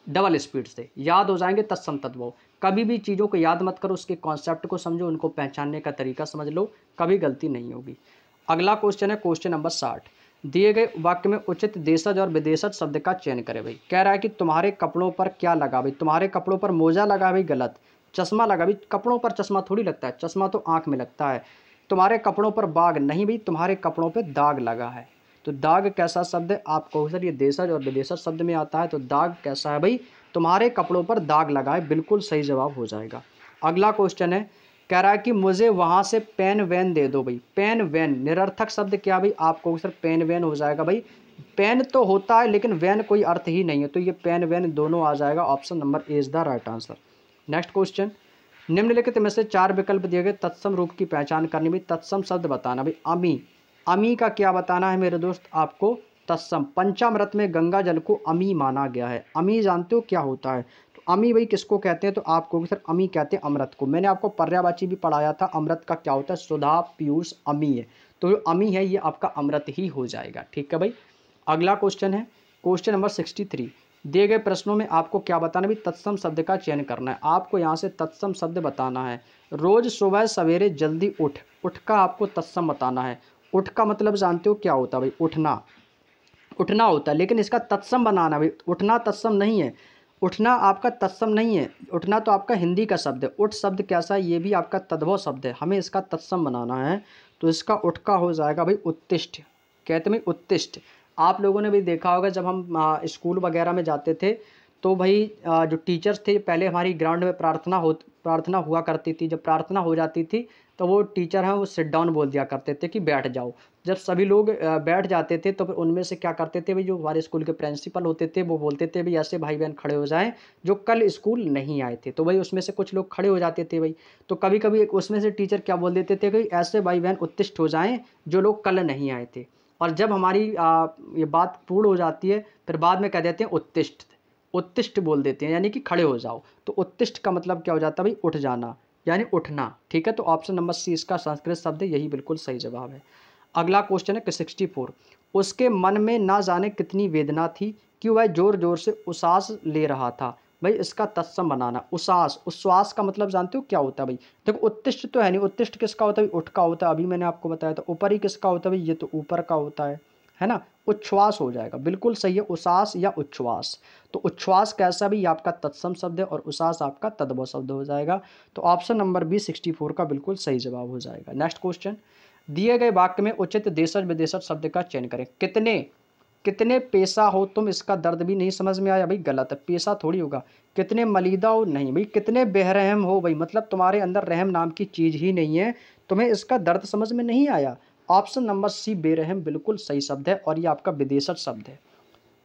डबल स्पीड से याद हो जाएंगे तत्सम तद्भव कभी भी चीज़ों को याद मत करो उसके कॉन्सेप्ट को समझो उनको पहचानने का तरीका समझ लो कभी गलती नहीं होगी अगला क्वेश्चन है क्वेश्चन नंबर साठ दिए गए वाक्य में उचित देशज और विदेशज शब्द का चयन करें भाई कह रहा है कि तुम्हारे कपड़ों पर क्या लगा भाई तुम्हारे कपड़ों पर मोजा लगा भाई गलत चश्मा लगा भाई कपड़ों पर चश्मा थोड़ी लगता है चश्मा तो आँख में लगता है तुम्हारे कपड़ों पर बाग नहीं भाई तुम्हारे कपड़ों पर दाग लगा है तो दाग कैसा शब्द है आप कहो सर ये देशज और विदेशज शब्द में आता है तो दाग कैसा है भाई तुम्हारे कपड़ों पर दाग लगा है बिल्कुल सही जवाब हो जाएगा अगला क्वेश्चन है कह रहा है कि मुझे वहाँ से पेन वैन दे दो भाई पेन वैन निरर्थक शब्द क्या भाई आपको सर पेन वैन हो जाएगा भाई पेन तो होता है लेकिन वैन कोई अर्थ ही नहीं है तो ये पेन वैन दोनों आ जाएगा option number A is the right answer next question निम्नलिखित में से चार विकल्प दिए गए तत्सम रूप की पहचान करनी भी तत्सम शब्द बताना भाई अमी अमी का क्या बताना है मेरे दोस्त आपको तत्सम पंचामृत में गंगा जल को अमी माना गया है अमी जानते हो क्या होता है अमी भाई किसको कहते हैं तो आपको भी सर अमी कहते हैं अमृत को मैंने आपको पर्यावाची भी पढ़ाया था अमृत का क्या होता है सुधा पीयूष अमी है तो जो अमी है ये आपका अमृत ही हो जाएगा ठीक है भाई अगला क्वेश्चन है क्वेश्चन नंबर सिक्सटी थ्री दिए गए प्रश्नों में आपको क्या बताना भी तत्सम शब्द का चयन करना है आपको यहाँ से तत्सम शब्द बताना है रोज़ सुबह सवेरे जल्दी उठ उठ का आपको तत्सम बताना है उठ का मतलब जानते हो क्या होता है भाई उठना उठना होता है लेकिन इसका तत्सम बनाना भाई उठना तत्सम नहीं है उठना आपका तत्सम नहीं है उठना तो आपका हिंदी का शब्द है उठ शब्द कैसा है ये भी आपका तद्भव शब्द है हमें इसका तत्सम बनाना है तो इसका उठ का हो जाएगा भाई उत्तिष्ठ कहते हैं उत्तिष्ठ आप लोगों ने भी देखा होगा जब हम स्कूल वगैरह में जाते थे तो भाई जो टीचर्स थे पहले हमारी ग्राउंड में प्रार्थना हो प्रार्थना हुआ करती थी जब प्रार्थना हो जाती थी तो वो टीचर हैं वो सिट डाउन बोल दिया करते थे कि बैठ जाओ जब सभी लोग बैठ जाते थे तो फिर उनमें से क्या करते थे भाई जो हमारे स्कूल के प्रिंसिपल होते थे वो बोलते थे भाई ऐसे भाई बहन खड़े हो जाएं जो कल स्कूल नहीं आए थे तो भाई उसमें से कुछ लोग खड़े हो जाते थे भाई तो कभी कभी एक उसमें से टीचर क्या बोल देते थे कि ऐसे भाई बहन उत्तिष्ट हो जाएँ जो लोग कल नहीं आए थे और जब हमारी ये बात पूर्ण हो जाती है फिर बाद में कह देते हैं उत्तिष्ट उत्तिष्ट बोल देते हैं यानी कि खड़े हो जाओ तो उत्तिष्ट का मतलब क्या हो जाता है भाई उठ जाना यानी उठना ठीक है तो ऑप्शन नंबर सी इसका संस्कृत शब्द यही बिल्कुल सही जवाब है अगला क्वेश्चन है सिक्सटी फोर उसके मन में ना जाने कितनी वेदना थी कि वह जोर जोर से उसास ले रहा था भाई इसका तत्सम बनाना उसास उश्वास का मतलब जानते हो क्या होता है भाई देखो उत्तिष्ट तो है नहीं उत्तिष्ट किसका होता है उठ का होता है अभी मैंने आपको बताया था ऊपर ही किसका होता है भाई ये तो ऊपर का होता है है ना उच्छ्वास हो जाएगा बिल्कुल सही है उसास या उच्छ्वास तो उच्छ्वास कैसा भी आपका तत्सम शब्द है और उसास आपका तद्भव शब्द हो जाएगा तो option number B sixty four का बिल्कुल सही जवाब हो जाएगा नेक्स्ट क्वेश्चन दिए गए वाक्य में उचित देशज विदेशज शब्द का चयन करें कितने कितने पैसा हो तुम इसका दर्द भी नहीं समझ में आया भाई गलत है पैसा थोड़ी होगा कितने मलिदा हो नहीं भाई कितने बेरहम हो भाई मतलब तुम्हारे अंदर रहम नाम की चीज़ ही नहीं है तुम्हें इसका दर्द समझ में नहीं आया ऑप्शन नंबर सी बेरहम बिल्कुल सही शब्द है और ये आपका विदेशत शब्द है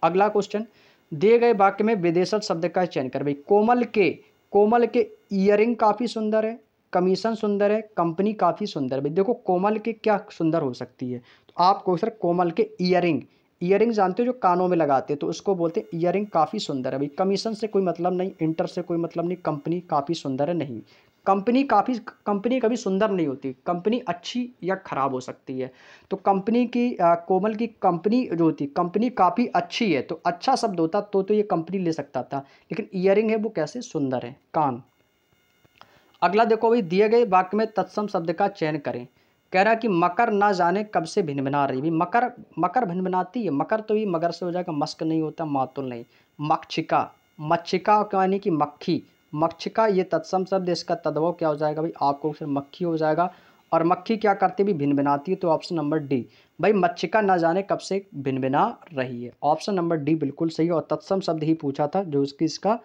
अगला क्वेश्चन दिए गए वाक्य में विदेशत शब्द का चयन कर भाई कोमल के कोमल के ईयरिंग काफ़ी सुंदर है कमीशन सुंदर है कंपनी काफ़ी सुंदर है देखो कोमल के क्या सुंदर हो सकती है तो आपको सर कोमल के ईयरिंग ईयरिंग जानते हो जो कानों में लगाते हैं तो उसको बोलते हैं ईयरिंग काफ़ी सुंदर है भाई कमीशन से कोई मतलब नहीं इंटर से कोई मतलब नहीं कंपनी काफ़ी सुंदर है नहीं कंपनी काफ़ी कंपनी कभी सुंदर नहीं होती कंपनी अच्छी या ख़राब हो सकती है तो कंपनी की आ, कोमल की कंपनी जो होती कंपनी काफ़ी अच्छी है तो अच्छा शब्द होता तो तो ये कंपनी ले सकता था लेकिन ईयर है वो कैसे सुंदर है कान अगला देखो भाई दिए गए वाक्य में तत्सम शब्द का चयन करें कह रहा कि मकर ना जाने कब से भिनभिना रही भी मकर मकर भिनभिनाती है मकर तो भी मगर से हो जाएगा मस्क नहीं होता मातुल नहीं मक्षिका मच्छिका यानी कि मक्खी मक्ष का ये तत्सम शब्द इसका तद्भव क्या हो जाएगा भाई आपको फिर मक्खी हो जाएगा और मक्खी क्या करती भी भिन बनाती है तो ऑप्शन नंबर डी भाई मच्छिका ना जाने कब से भिन भिना रही है ऑप्शन नंबर डी बिल्कुल सही और तत्सम शब्द ही पूछा था जो उसकी इसका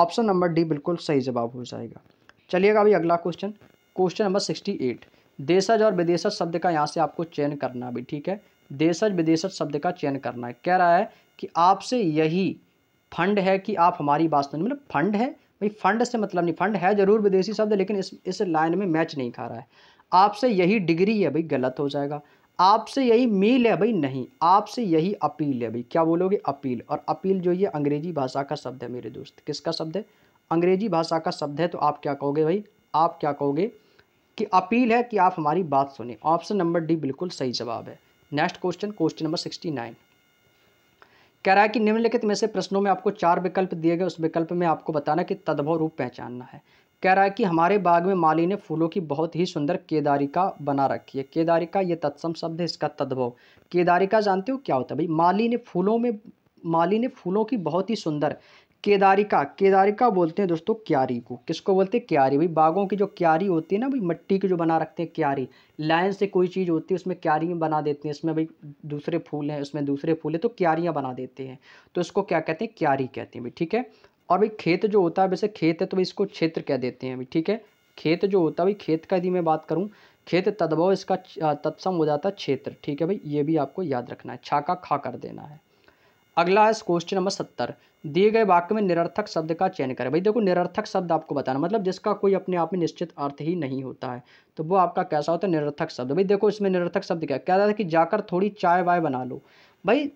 ऑप्शन नंबर डी बिल्कुल सही जवाब हो जाएगा चलिएगा अभी अगला question question number sixty eight देशज और विदेशज शब्द का यहाँ से आपको चयन करना भी ठीक है देशज विदेशज शब्द का चयन करना है कह रहा है कि आपसे यही फंड है कि आप हमारी बात सुनिए मतलब फंड है भाई फंड से मतलब नहीं फंड है ज़रूर विदेशी शब्द लेकिन इस इस लाइन में मैच नहीं खा रहा है आपसे यही डिग्री है भाई गलत हो जाएगा आपसे यही मील है भाई नहीं आपसे यही अपील है भाई क्या बोलोगे अपील और अपील जो ये अंग्रेजी भाषा का शब्द है मेरे दोस्त किसका शब्द है अंग्रेजी भाषा का शब्द है तो आप क्या कहोगे भाई आप क्या कहोगे कि अपील है कि आप हमारी बात सुने ऑप्शन नंबर डी बिल्कुल सही जवाब है next question question number sixty nine कह रहा है कि निम्नलिखित में से प्रश्नों में आपको चार विकल्प दिए गए उस विकल्प में आपको बताना कि तद्भव रूप पहचानना है कह रहा है कि हमारे बाग में माली ने फूलों की बहुत ही सुंदर केदारिका बना रखी है केदारिका ये तत्सम शब्द है इसका तद्भव केदारिका जानते हो क्या होता है भाई माली ने फूलों में माली ने फूलों की बहुत ही सुंदर केदारिका केदारिका बोलते हैं दोस्तों क्यारी को किसको बोलते हैं क्यारी भाई बागों की जो क्यारी होती है ना भाई मिट्टी की जो बना रखते हैं क्यारी लाइन से कोई चीज़ होती है उसमें क्यारी बना देते हैं इसमें भाई दूसरे फूल हैं उसमें दूसरे फूल हैं तो क्यारियाँ बना देते हैं तो इसको क्या कहते हैं क्यारी कहते हैं भाई ठीक है और भाई खेत जो होता है वैसे खेत है तो भाई इसको क्षेत्र कह देते हैं भाई ठीक है खेत जो होता है भाई खेत का यदि मैं बात करूँ खेत तदभव इसका तत्सम हो जाता है क्षेत्र ठीक है भाई ये भी आपको याद रखना है छाका खा कर देना है अगला है क्वेश्चन नंबर सत्तर दिए गए वाक्य में निरर्थक शब्द का चयन करें भाई देखो निरर्थक शब्द आपको बताना मतलब जिसका कोई अपने आप में निश्चित अर्थ ही नहीं होता है तो वो आपका कैसा होता है निरर्थक शब्द भाई देखो इसमें निरर्थक शब्द क्या कह रहा था कि जाकर थोड़ी चाय वाय बना लो भाई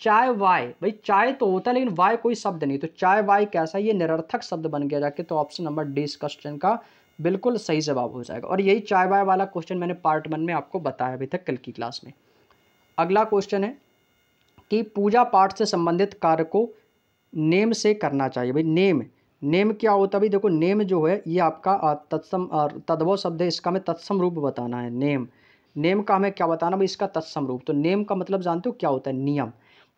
चाय वाय भाई चाय तो होता है लेकिन वाय कोई शब्द नहीं तो चाय वाय कैसा ये निरर्थक शब्द बन गया जाके तो ऑप्शन नंबर डी इस क्वेश्चन का बिल्कुल सही जवाब हो जाएगा और यही चाय वाय वाला क्वेश्चन मैंने पार्ट वन में आपको बताया अभी तक कल की क्लास में अगला क्वेश्चन है कि पूजा पाठ से संबंधित कार्य को नेम से करना चाहिए भाई नेम नेम क्या होता है भाई देखो नेम जो है ये आपका तत्सम तद्भव शब्द है इसका हमें तत्सम रूप बताना है नेम नेम का हमें क्या बताना भाई इसका तत्सम रूप तो नेम का मतलब जानते हो क्या होता है नियम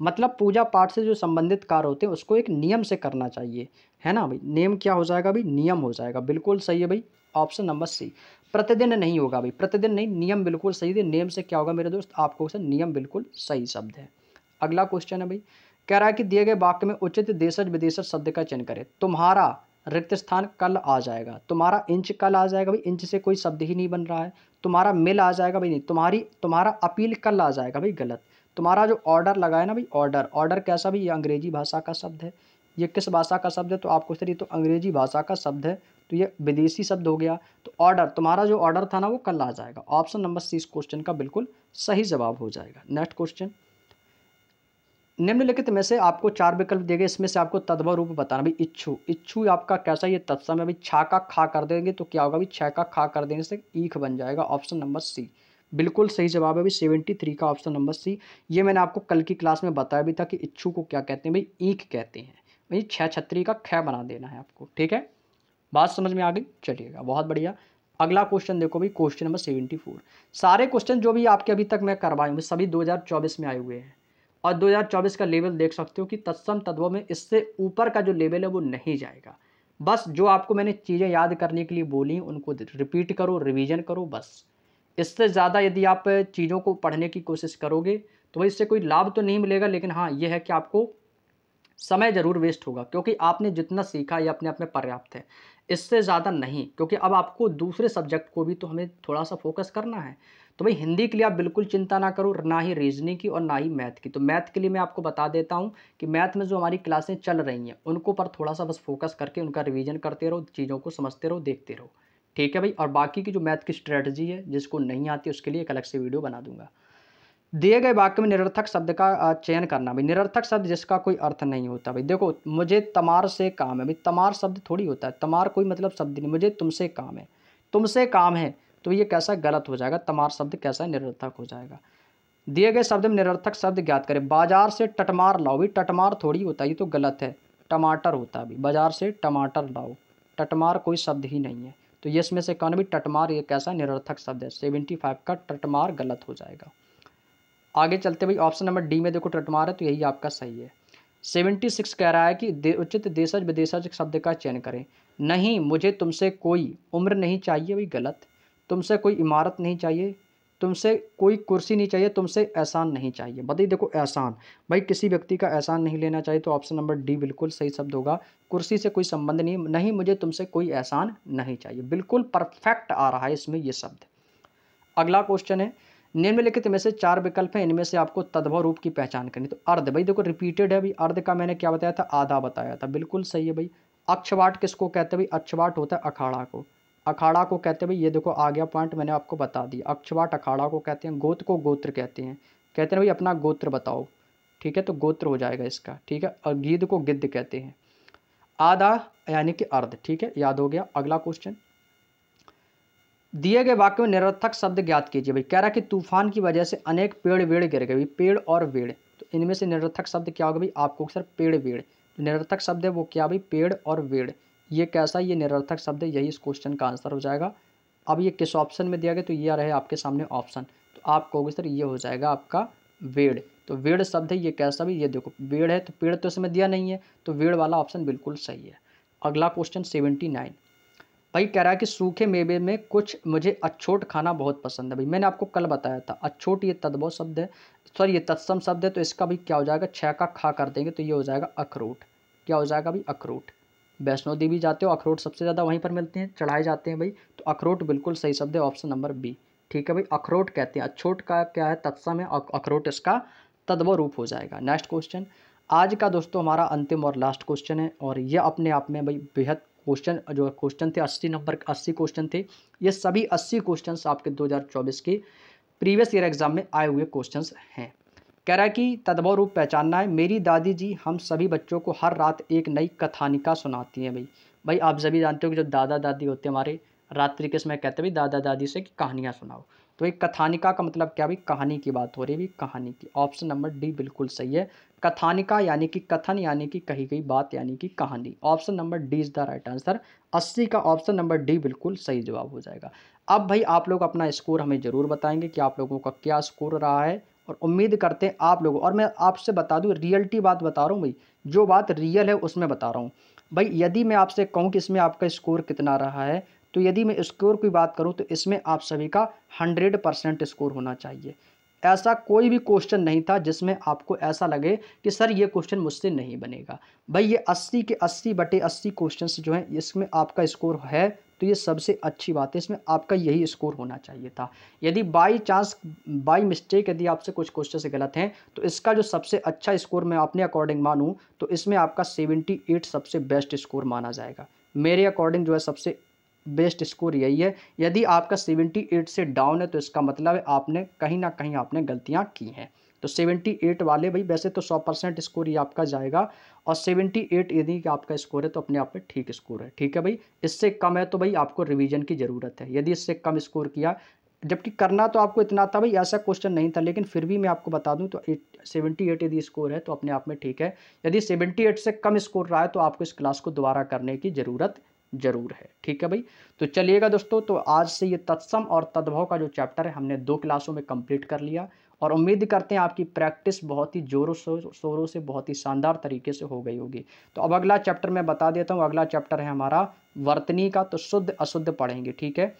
मतलब पूजा पाठ से जो संबंधित कार्य होते हैं उसको एक नियम से करना चाहिए है ना भाई नेम क्या हो जाएगा भाई नियम हो जाएगा बिल्कुल सही है भाई ऑप्शन नंबर सी प्रतिदिन नहीं होगा भाई प्रतिदिन नहीं नियम बिल्कुल सही थे नेम से क्या होगा मेरे दोस्त आपको नियम बिल्कुल सही शब्द है अगला क्वेश्चन है भाई कह रहा है कि दिए गए वाक्य में उचित देशज विदेशज शब्द का चयन करें तुम्हारा रिक्त स्थान कल आ जाएगा तुम्हारा इंच कल आ जाएगा भाई इंच से कोई शब्द ही नहीं बन रहा है तुम्हारा मिल आ जाएगा भाई नहीं तुम्हारी तुम्हारा अपील कल आ जाएगा भाई गलत तुम्हारा जो ऑर्डर लगा है ना भाई ऑर्डर ऑर्डर कैसा भाई ये अंग्रेजी भाषा का शब्द है ये किस भाषा का शब्द है तो आपको सर ये तो अंग्रेजी भाषा का शब्द है तो ये विदेशी शब्द हो गया तो ऑर्डर तुम्हारा जो ऑर्डर था ना वो कल आ जाएगा ऑप्शन नंबर सी इस क्वेश्चन का बिल्कुल सही जवाब हो जाएगा नेक्स्ट क्वेश्चन निम्नलिखित में से आपको चार विकल्प देंगे इसमें से आपको तद्भव रूप बताना भाई इच्छु इच्छु आपका कैसा ये तत्सम है भाई छा का खा कर देंगे तो क्या होगा भाई छः का खा कर देने से ईख बन जाएगा ऑप्शन नंबर सी बिल्कुल सही जवाब है भाई सेवेंटी थ्री का ऑप्शन नंबर सी ये मैंने आपको कल की क्लास में बताया भी था कि इच्छु को क्या कहते हैं भाई ईख कहते हैं भाई छः छत्री का खै बना देना है आपको ठीक है बात समझ में आ गई चलिएगा बहुत बढ़िया अगला क्वेश्चन देखो भाई क्वेश्चन नंबर सेवेंटी फोर सारे क्वेश्चन जो भी आपके अभी तक मैं करवाई हूँ सभी दो हज़ार चौबीस में आए हुए हैं और 2024 का लेवल देख सकते हो कि तत्सम तत्वों में इससे ऊपर का जो लेवल है वो नहीं जाएगा बस जो आपको मैंने चीज़ें याद करने के लिए बोली उनको रिपीट करो रिवीजन करो बस इससे ज़्यादा यदि आप चीज़ों को पढ़ने की कोशिश करोगे तो भाई इससे कोई लाभ तो नहीं मिलेगा लेकिन हाँ ये है कि आपको समय ज़रूर वेस्ट होगा क्योंकि आपने जितना सीखा ये अपने आप में पर्याप्त है इससे ज़्यादा नहीं क्योंकि अब आपको दूसरे सब्जेक्ट को भी तो हमें थोड़ा सा फोकस करना है तो भाई हिंदी के लिए आप बिल्कुल चिंता ना करो ना ही रीजनिंग की और ना ही मैथ की तो मैथ के लिए मैं आपको बता देता हूँ कि मैथ में जो हमारी क्लासें चल रही हैं उनको पर थोड़ा सा बस फोकस करके उनका रिविज़न करते रहो चीज़ों को समझते रहो देखते रहो ठीक है भाई और बाकी की जो मैथ की स्ट्रेटजी है जिसको नहीं आती उसके लिए एक अलग से वीडियो बना दूंगा दिए गए वाक्य में निरर्थक शब्द का चयन करना भाई निरर्थक शब्द जिसका कोई अर्थ नहीं होता भाई देखो मुझे तमार से काम है भाई तमार शब्द थोड़ी होता है तमार कोई मतलब शब्द नहीं मुझे तुमसे काम है तुमसे काम है तो ये कैसा गलत हो जाएगा तमार शब्द कैसा निरर्थक हो जाएगा दिए गए शब्द में निरर्थक शब्द ज्ञात करें बाजार से टटमार लाओ भी टटमार थोड़ी होता है ये तो गलत है टमाटर होता भी बाजार से टमाटर लाओ टटमार कोई शब्द ही नहीं है तो ये इसमें से कहना भी टटमार ये कैसा निरर्थक शब्द है सेवेंटी फाइव का टटमार गलत हो जाएगा आगे चलते भाई ऑप्शन नंबर डी में देखो टटमार है तो यही आपका सही है सेवेंटी सिक्स कह रहा है कि दे, उचित देशज विदेशज शब्द का चयन करें नहीं मुझे तुमसे कोई उम्र नहीं चाहिए भाई गलत तुमसे कोई इमारत नहीं चाहिए तुमसे कोई कुर्सी नहीं चाहिए तुमसे एहसान नहीं चाहिए बताइए देखो एहसान भाई किसी व्यक्ति का एहसान नहीं लेना चाहिए तो ऑप्शन नंबर डी बिल्कुल सही शब्द होगा कुर्सी से कोई संबंध नहीं नहीं मुझे तुमसे कोई एहसान नहीं चाहिए बिल्कुल परफेक्ट आ रहा है इसमें ये शब्द अगला क्वेश्चन है निम्नलिखित में से चार विकल्प हैं इनमें से आपको तद्भव रूप की पहचान करनी तो अर्ध भाई देखो रिपीटेड है भाई अर्ध का मैंने क्या बताया था आधा बताया था बिल्कुल सही है भाई अक्षवाट किसको कहते हैं भाई अक्षवाट होता है अखाड़ा को अखाड़ा को कहते हैं भाई ये देखो आ गया पॉइंट मैंने आपको बता दिया अक्षवाट अखाड़ा को कहते हैं गोत्र को गोत्र कहते हैं कहते हैं भाई अपना गोत्र बताओ ठीक है तो गोत्र हो जाएगा इसका ठीक है और गिद्ध को गिद्ध कहते हैं आधा यानी कि अर्ध ठीक है याद हो गया अगला क्वेश्चन दिए गए वाक्य में निरर्थक शब्द ज्ञात कीजिए भाई कह रहा कि तूफान की वजह से अनेक पेड़ वेड़ गिर गए पेड़ और वेड़ तो इनमें से निरर्थक शब्द क्या होगा भाई आपको सर पेड़ वेड़ तो निरर्थक शब्द है वो क्या भाई पेड़ और वेड़ ये कैसा ये निरर्थक शब्द है यही इस क्वेश्चन का आंसर हो जाएगा अब ये किस ऑप्शन में दिया गया तो यह रहे आपके सामने ऑप्शन तो आप कहोगे सर ये हो जाएगा आपका वेड़ तो वेड़ शब्द है ये कैसा भी ये देखो वेड़ है तो पेड़ तो इसमें दिया नहीं है तो वेड़ वाला ऑप्शन बिल्कुल सही है अगला क्वेश्चन सेवेंटी नाइन भाई कह रहा है कि सूखे मेवे में कुछ मुझे अछोट खाना बहुत पसंद है भाई मैंने आपको कल बताया था अछोट ये तद्भव शब्द है सर ये तत्सम शब्द है तो इसका भी क्या हो जाएगा छः का खा कर देंगे तो ये हो जाएगा अखरोट क्या हो जाएगा भाई अखरोट वैष्णो देवी जाते हो अखरोट सबसे ज़्यादा वहीं पर मिलते हैं चढ़ाए जाते हैं भाई तो अखरोट बिल्कुल सही शब्द है ऑप्शन नंबर बी ठीक है भाई अखरोट कहते हैं अछोट का क्या है तत्सम है अखरोट इसका तद्व रूप हो जाएगा नेक्स्ट क्वेश्चन आज का दोस्तों हमारा अंतिम और लास्ट क्वेश्चन है और यह अपने आप में भाई बेहद क्वेश्चन जो क्वेश्चन थे अस्सी नंबर अस्सी क्वेश्चन थे ये सभी अस्सी क्वेश्चन आपके चौबीस के प्रीवियस ईयर एग्जाम में आए हुए क्वेश्चन हैं कह रहा है कि तदभव रूप पहचानना है मेरी दादी जी हम सभी बच्चों को हर रात एक नई कथानिका सुनाती हैं भाई भाई आप सभी जानते हो कि जो दादा दादी होते हैं हमारे रात्रि के समय कहते भाई दादा दादी से कि कहानियाँ सुनाओ तो एक कथानिका का मतलब क्या भाई कहानी की बात हो रही है भाई कहानी की ऑप्शन नंबर डी बिल्कुल सही है कथानिका यानी कि कथन यानी कि कही गई बात यानी कि कहानी option number D is the right answer अस्सी का ऑप्शन नंबर डी बिल्कुल सही जवाब हो जाएगा अब भाई आप लोग अपना स्कोर हमें ज़रूर बताएंगे कि आप लोगों का क्या स्कोर रहा है और उम्मीद करते हैं आप लोग और मैं आपसे बता दूँ रियलिटी बात बता रहा हूँ भाई जो बात रियल है उसमें बता रहा हूँ भाई यदि मैं आपसे कहूँ कि इसमें आपका स्कोर कितना रहा है तो यदि मैं स्कोर की बात करूँ तो इसमें आप सभी का हंड्रेड परसेंट स्कोर होना चाहिए ऐसा कोई भी क्वेश्चन नहीं था जिसमें आपको ऐसा लगे कि सर ये क्वेश्चन मुझसे नहीं बनेगा भाई ये अस्सी के अस्सी बटे अस्सी क्वेश्चन जो हैं इसमें आपका स्कोर है तो ये सबसे अच्छी बात है इसमें आपका यही स्कोर होना चाहिए था यदि बाई चांस बाई मिस्टेक यदि आपसे कुछ क्वेश्चन से गलत हैं तो इसका जो सबसे अच्छा स्कोर मैं अपने अकॉर्डिंग मानूँ तो इसमें आपका सेवेंटी एट सबसे बेस्ट स्कोर माना जाएगा मेरे अकॉर्डिंग जो है सबसे बेस्ट स्कोर यही है यदि आपका सेवेंटी एट से डाउन है तो इसका मतलब है आपने कहीं ना कहीं आपने गलतियां की हैं तो 78 वाले भाई वैसे तो 100 परसेंट स्कोर ही आपका जाएगा और 78 यदि आपका स्कोर है तो अपने आप में ठीक स्कोर है ठीक है भाई इससे कम है तो भाई आपको रिवीजन की ज़रूरत है यदि इससे कम स्कोर किया जबकि करना तो आपको इतना था भाई ऐसा क्वेश्चन नहीं था लेकिन फिर भी मैं आपको बता दूं तो सेवेंटी एट यदि स्कोर है तो अपने आप में ठीक है यदि सेवेंटी एट से कम स्कोर रहा है तो आपको इस क्लास को दोबारा करने की ज़रूरत जरूर है ठीक है भाई तो चलिएगा दोस्तों तो आज से ये तत्सम और तद्भव का जो चैप्टर है हमने दो क्लासों में कंप्लीट कर लिया और उम्मीद करते हैं आपकी प्रैक्टिस बहुत ही जोरों शोरों से बहुत ही शानदार तरीके से हो गई होगी तो अब अगला चैप्टर मैं बता देता हूँ अगला चैप्टर है हमारा वर्तनी का तो शुद्ध अशुद्ध पढ़ेंगे ठीक है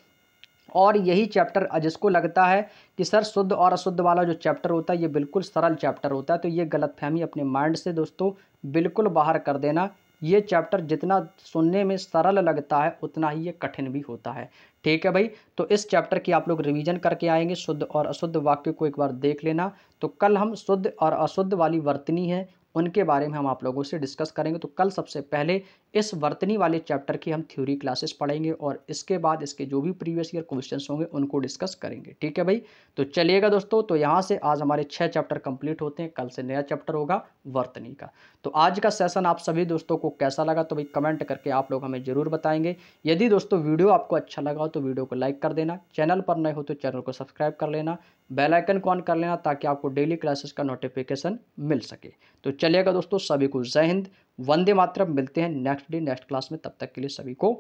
और यही चैप्टर जिसको लगता है कि सर शुद्ध और अशुद्ध वाला जो चैप्टर होता है ये बिल्कुल सरल चैप्टर होता है तो ये गलतफहमी अपने माइंड से दोस्तों बिल्कुल बाहर कर देना ये चैप्टर जितना सुनने में सरल लगता है उतना ही ये कठिन भी होता है ठीक है भाई तो इस चैप्टर की आप लोग रिवीजन करके आएंगे शुद्ध और अशुद्ध वाक्य को एक बार देख लेना तो कल हम शुद्ध और अशुद्ध वाली वर्तनी है उनके बारे में हम आप लोगों से डिस्कस करेंगे तो कल सबसे पहले इस वर्तनी वाले चैप्टर की हम थ्योरी क्लासेस पढ़ेंगे और इसके बाद इसके जो भी प्रीवियस ईयर क्वेश्चंस होंगे उनको डिस्कस करेंगे ठीक है भाई तो चलिएगा दोस्तों तो यहाँ से आज हमारे छः चैप्टर कंप्लीट होते हैं कल से नया चैप्टर होगा वर्तनी का तो आज का सेशन आप सभी दोस्तों को कैसा लगा तो भाई कमेंट करके आप लोग हमें ज़रूर बताएंगे यदि दोस्तों वीडियो आपको अच्छा लगा हो तो वीडियो को लाइक कर देना चैनल पर नए हो तो चैनल को सब्सक्राइब कर लेना बेलाइकन को ऑन कर लेना ताकि आपको डेली क्लासेस का नोटिफिकेशन मिल सके तो चलिएगा दोस्तों सभी को जय हिंद वंदे मातरम मिलते हैं नेक्स्ट डे नेक्स्ट क्लास में तब तक के लिए सभी को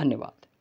धन्यवाद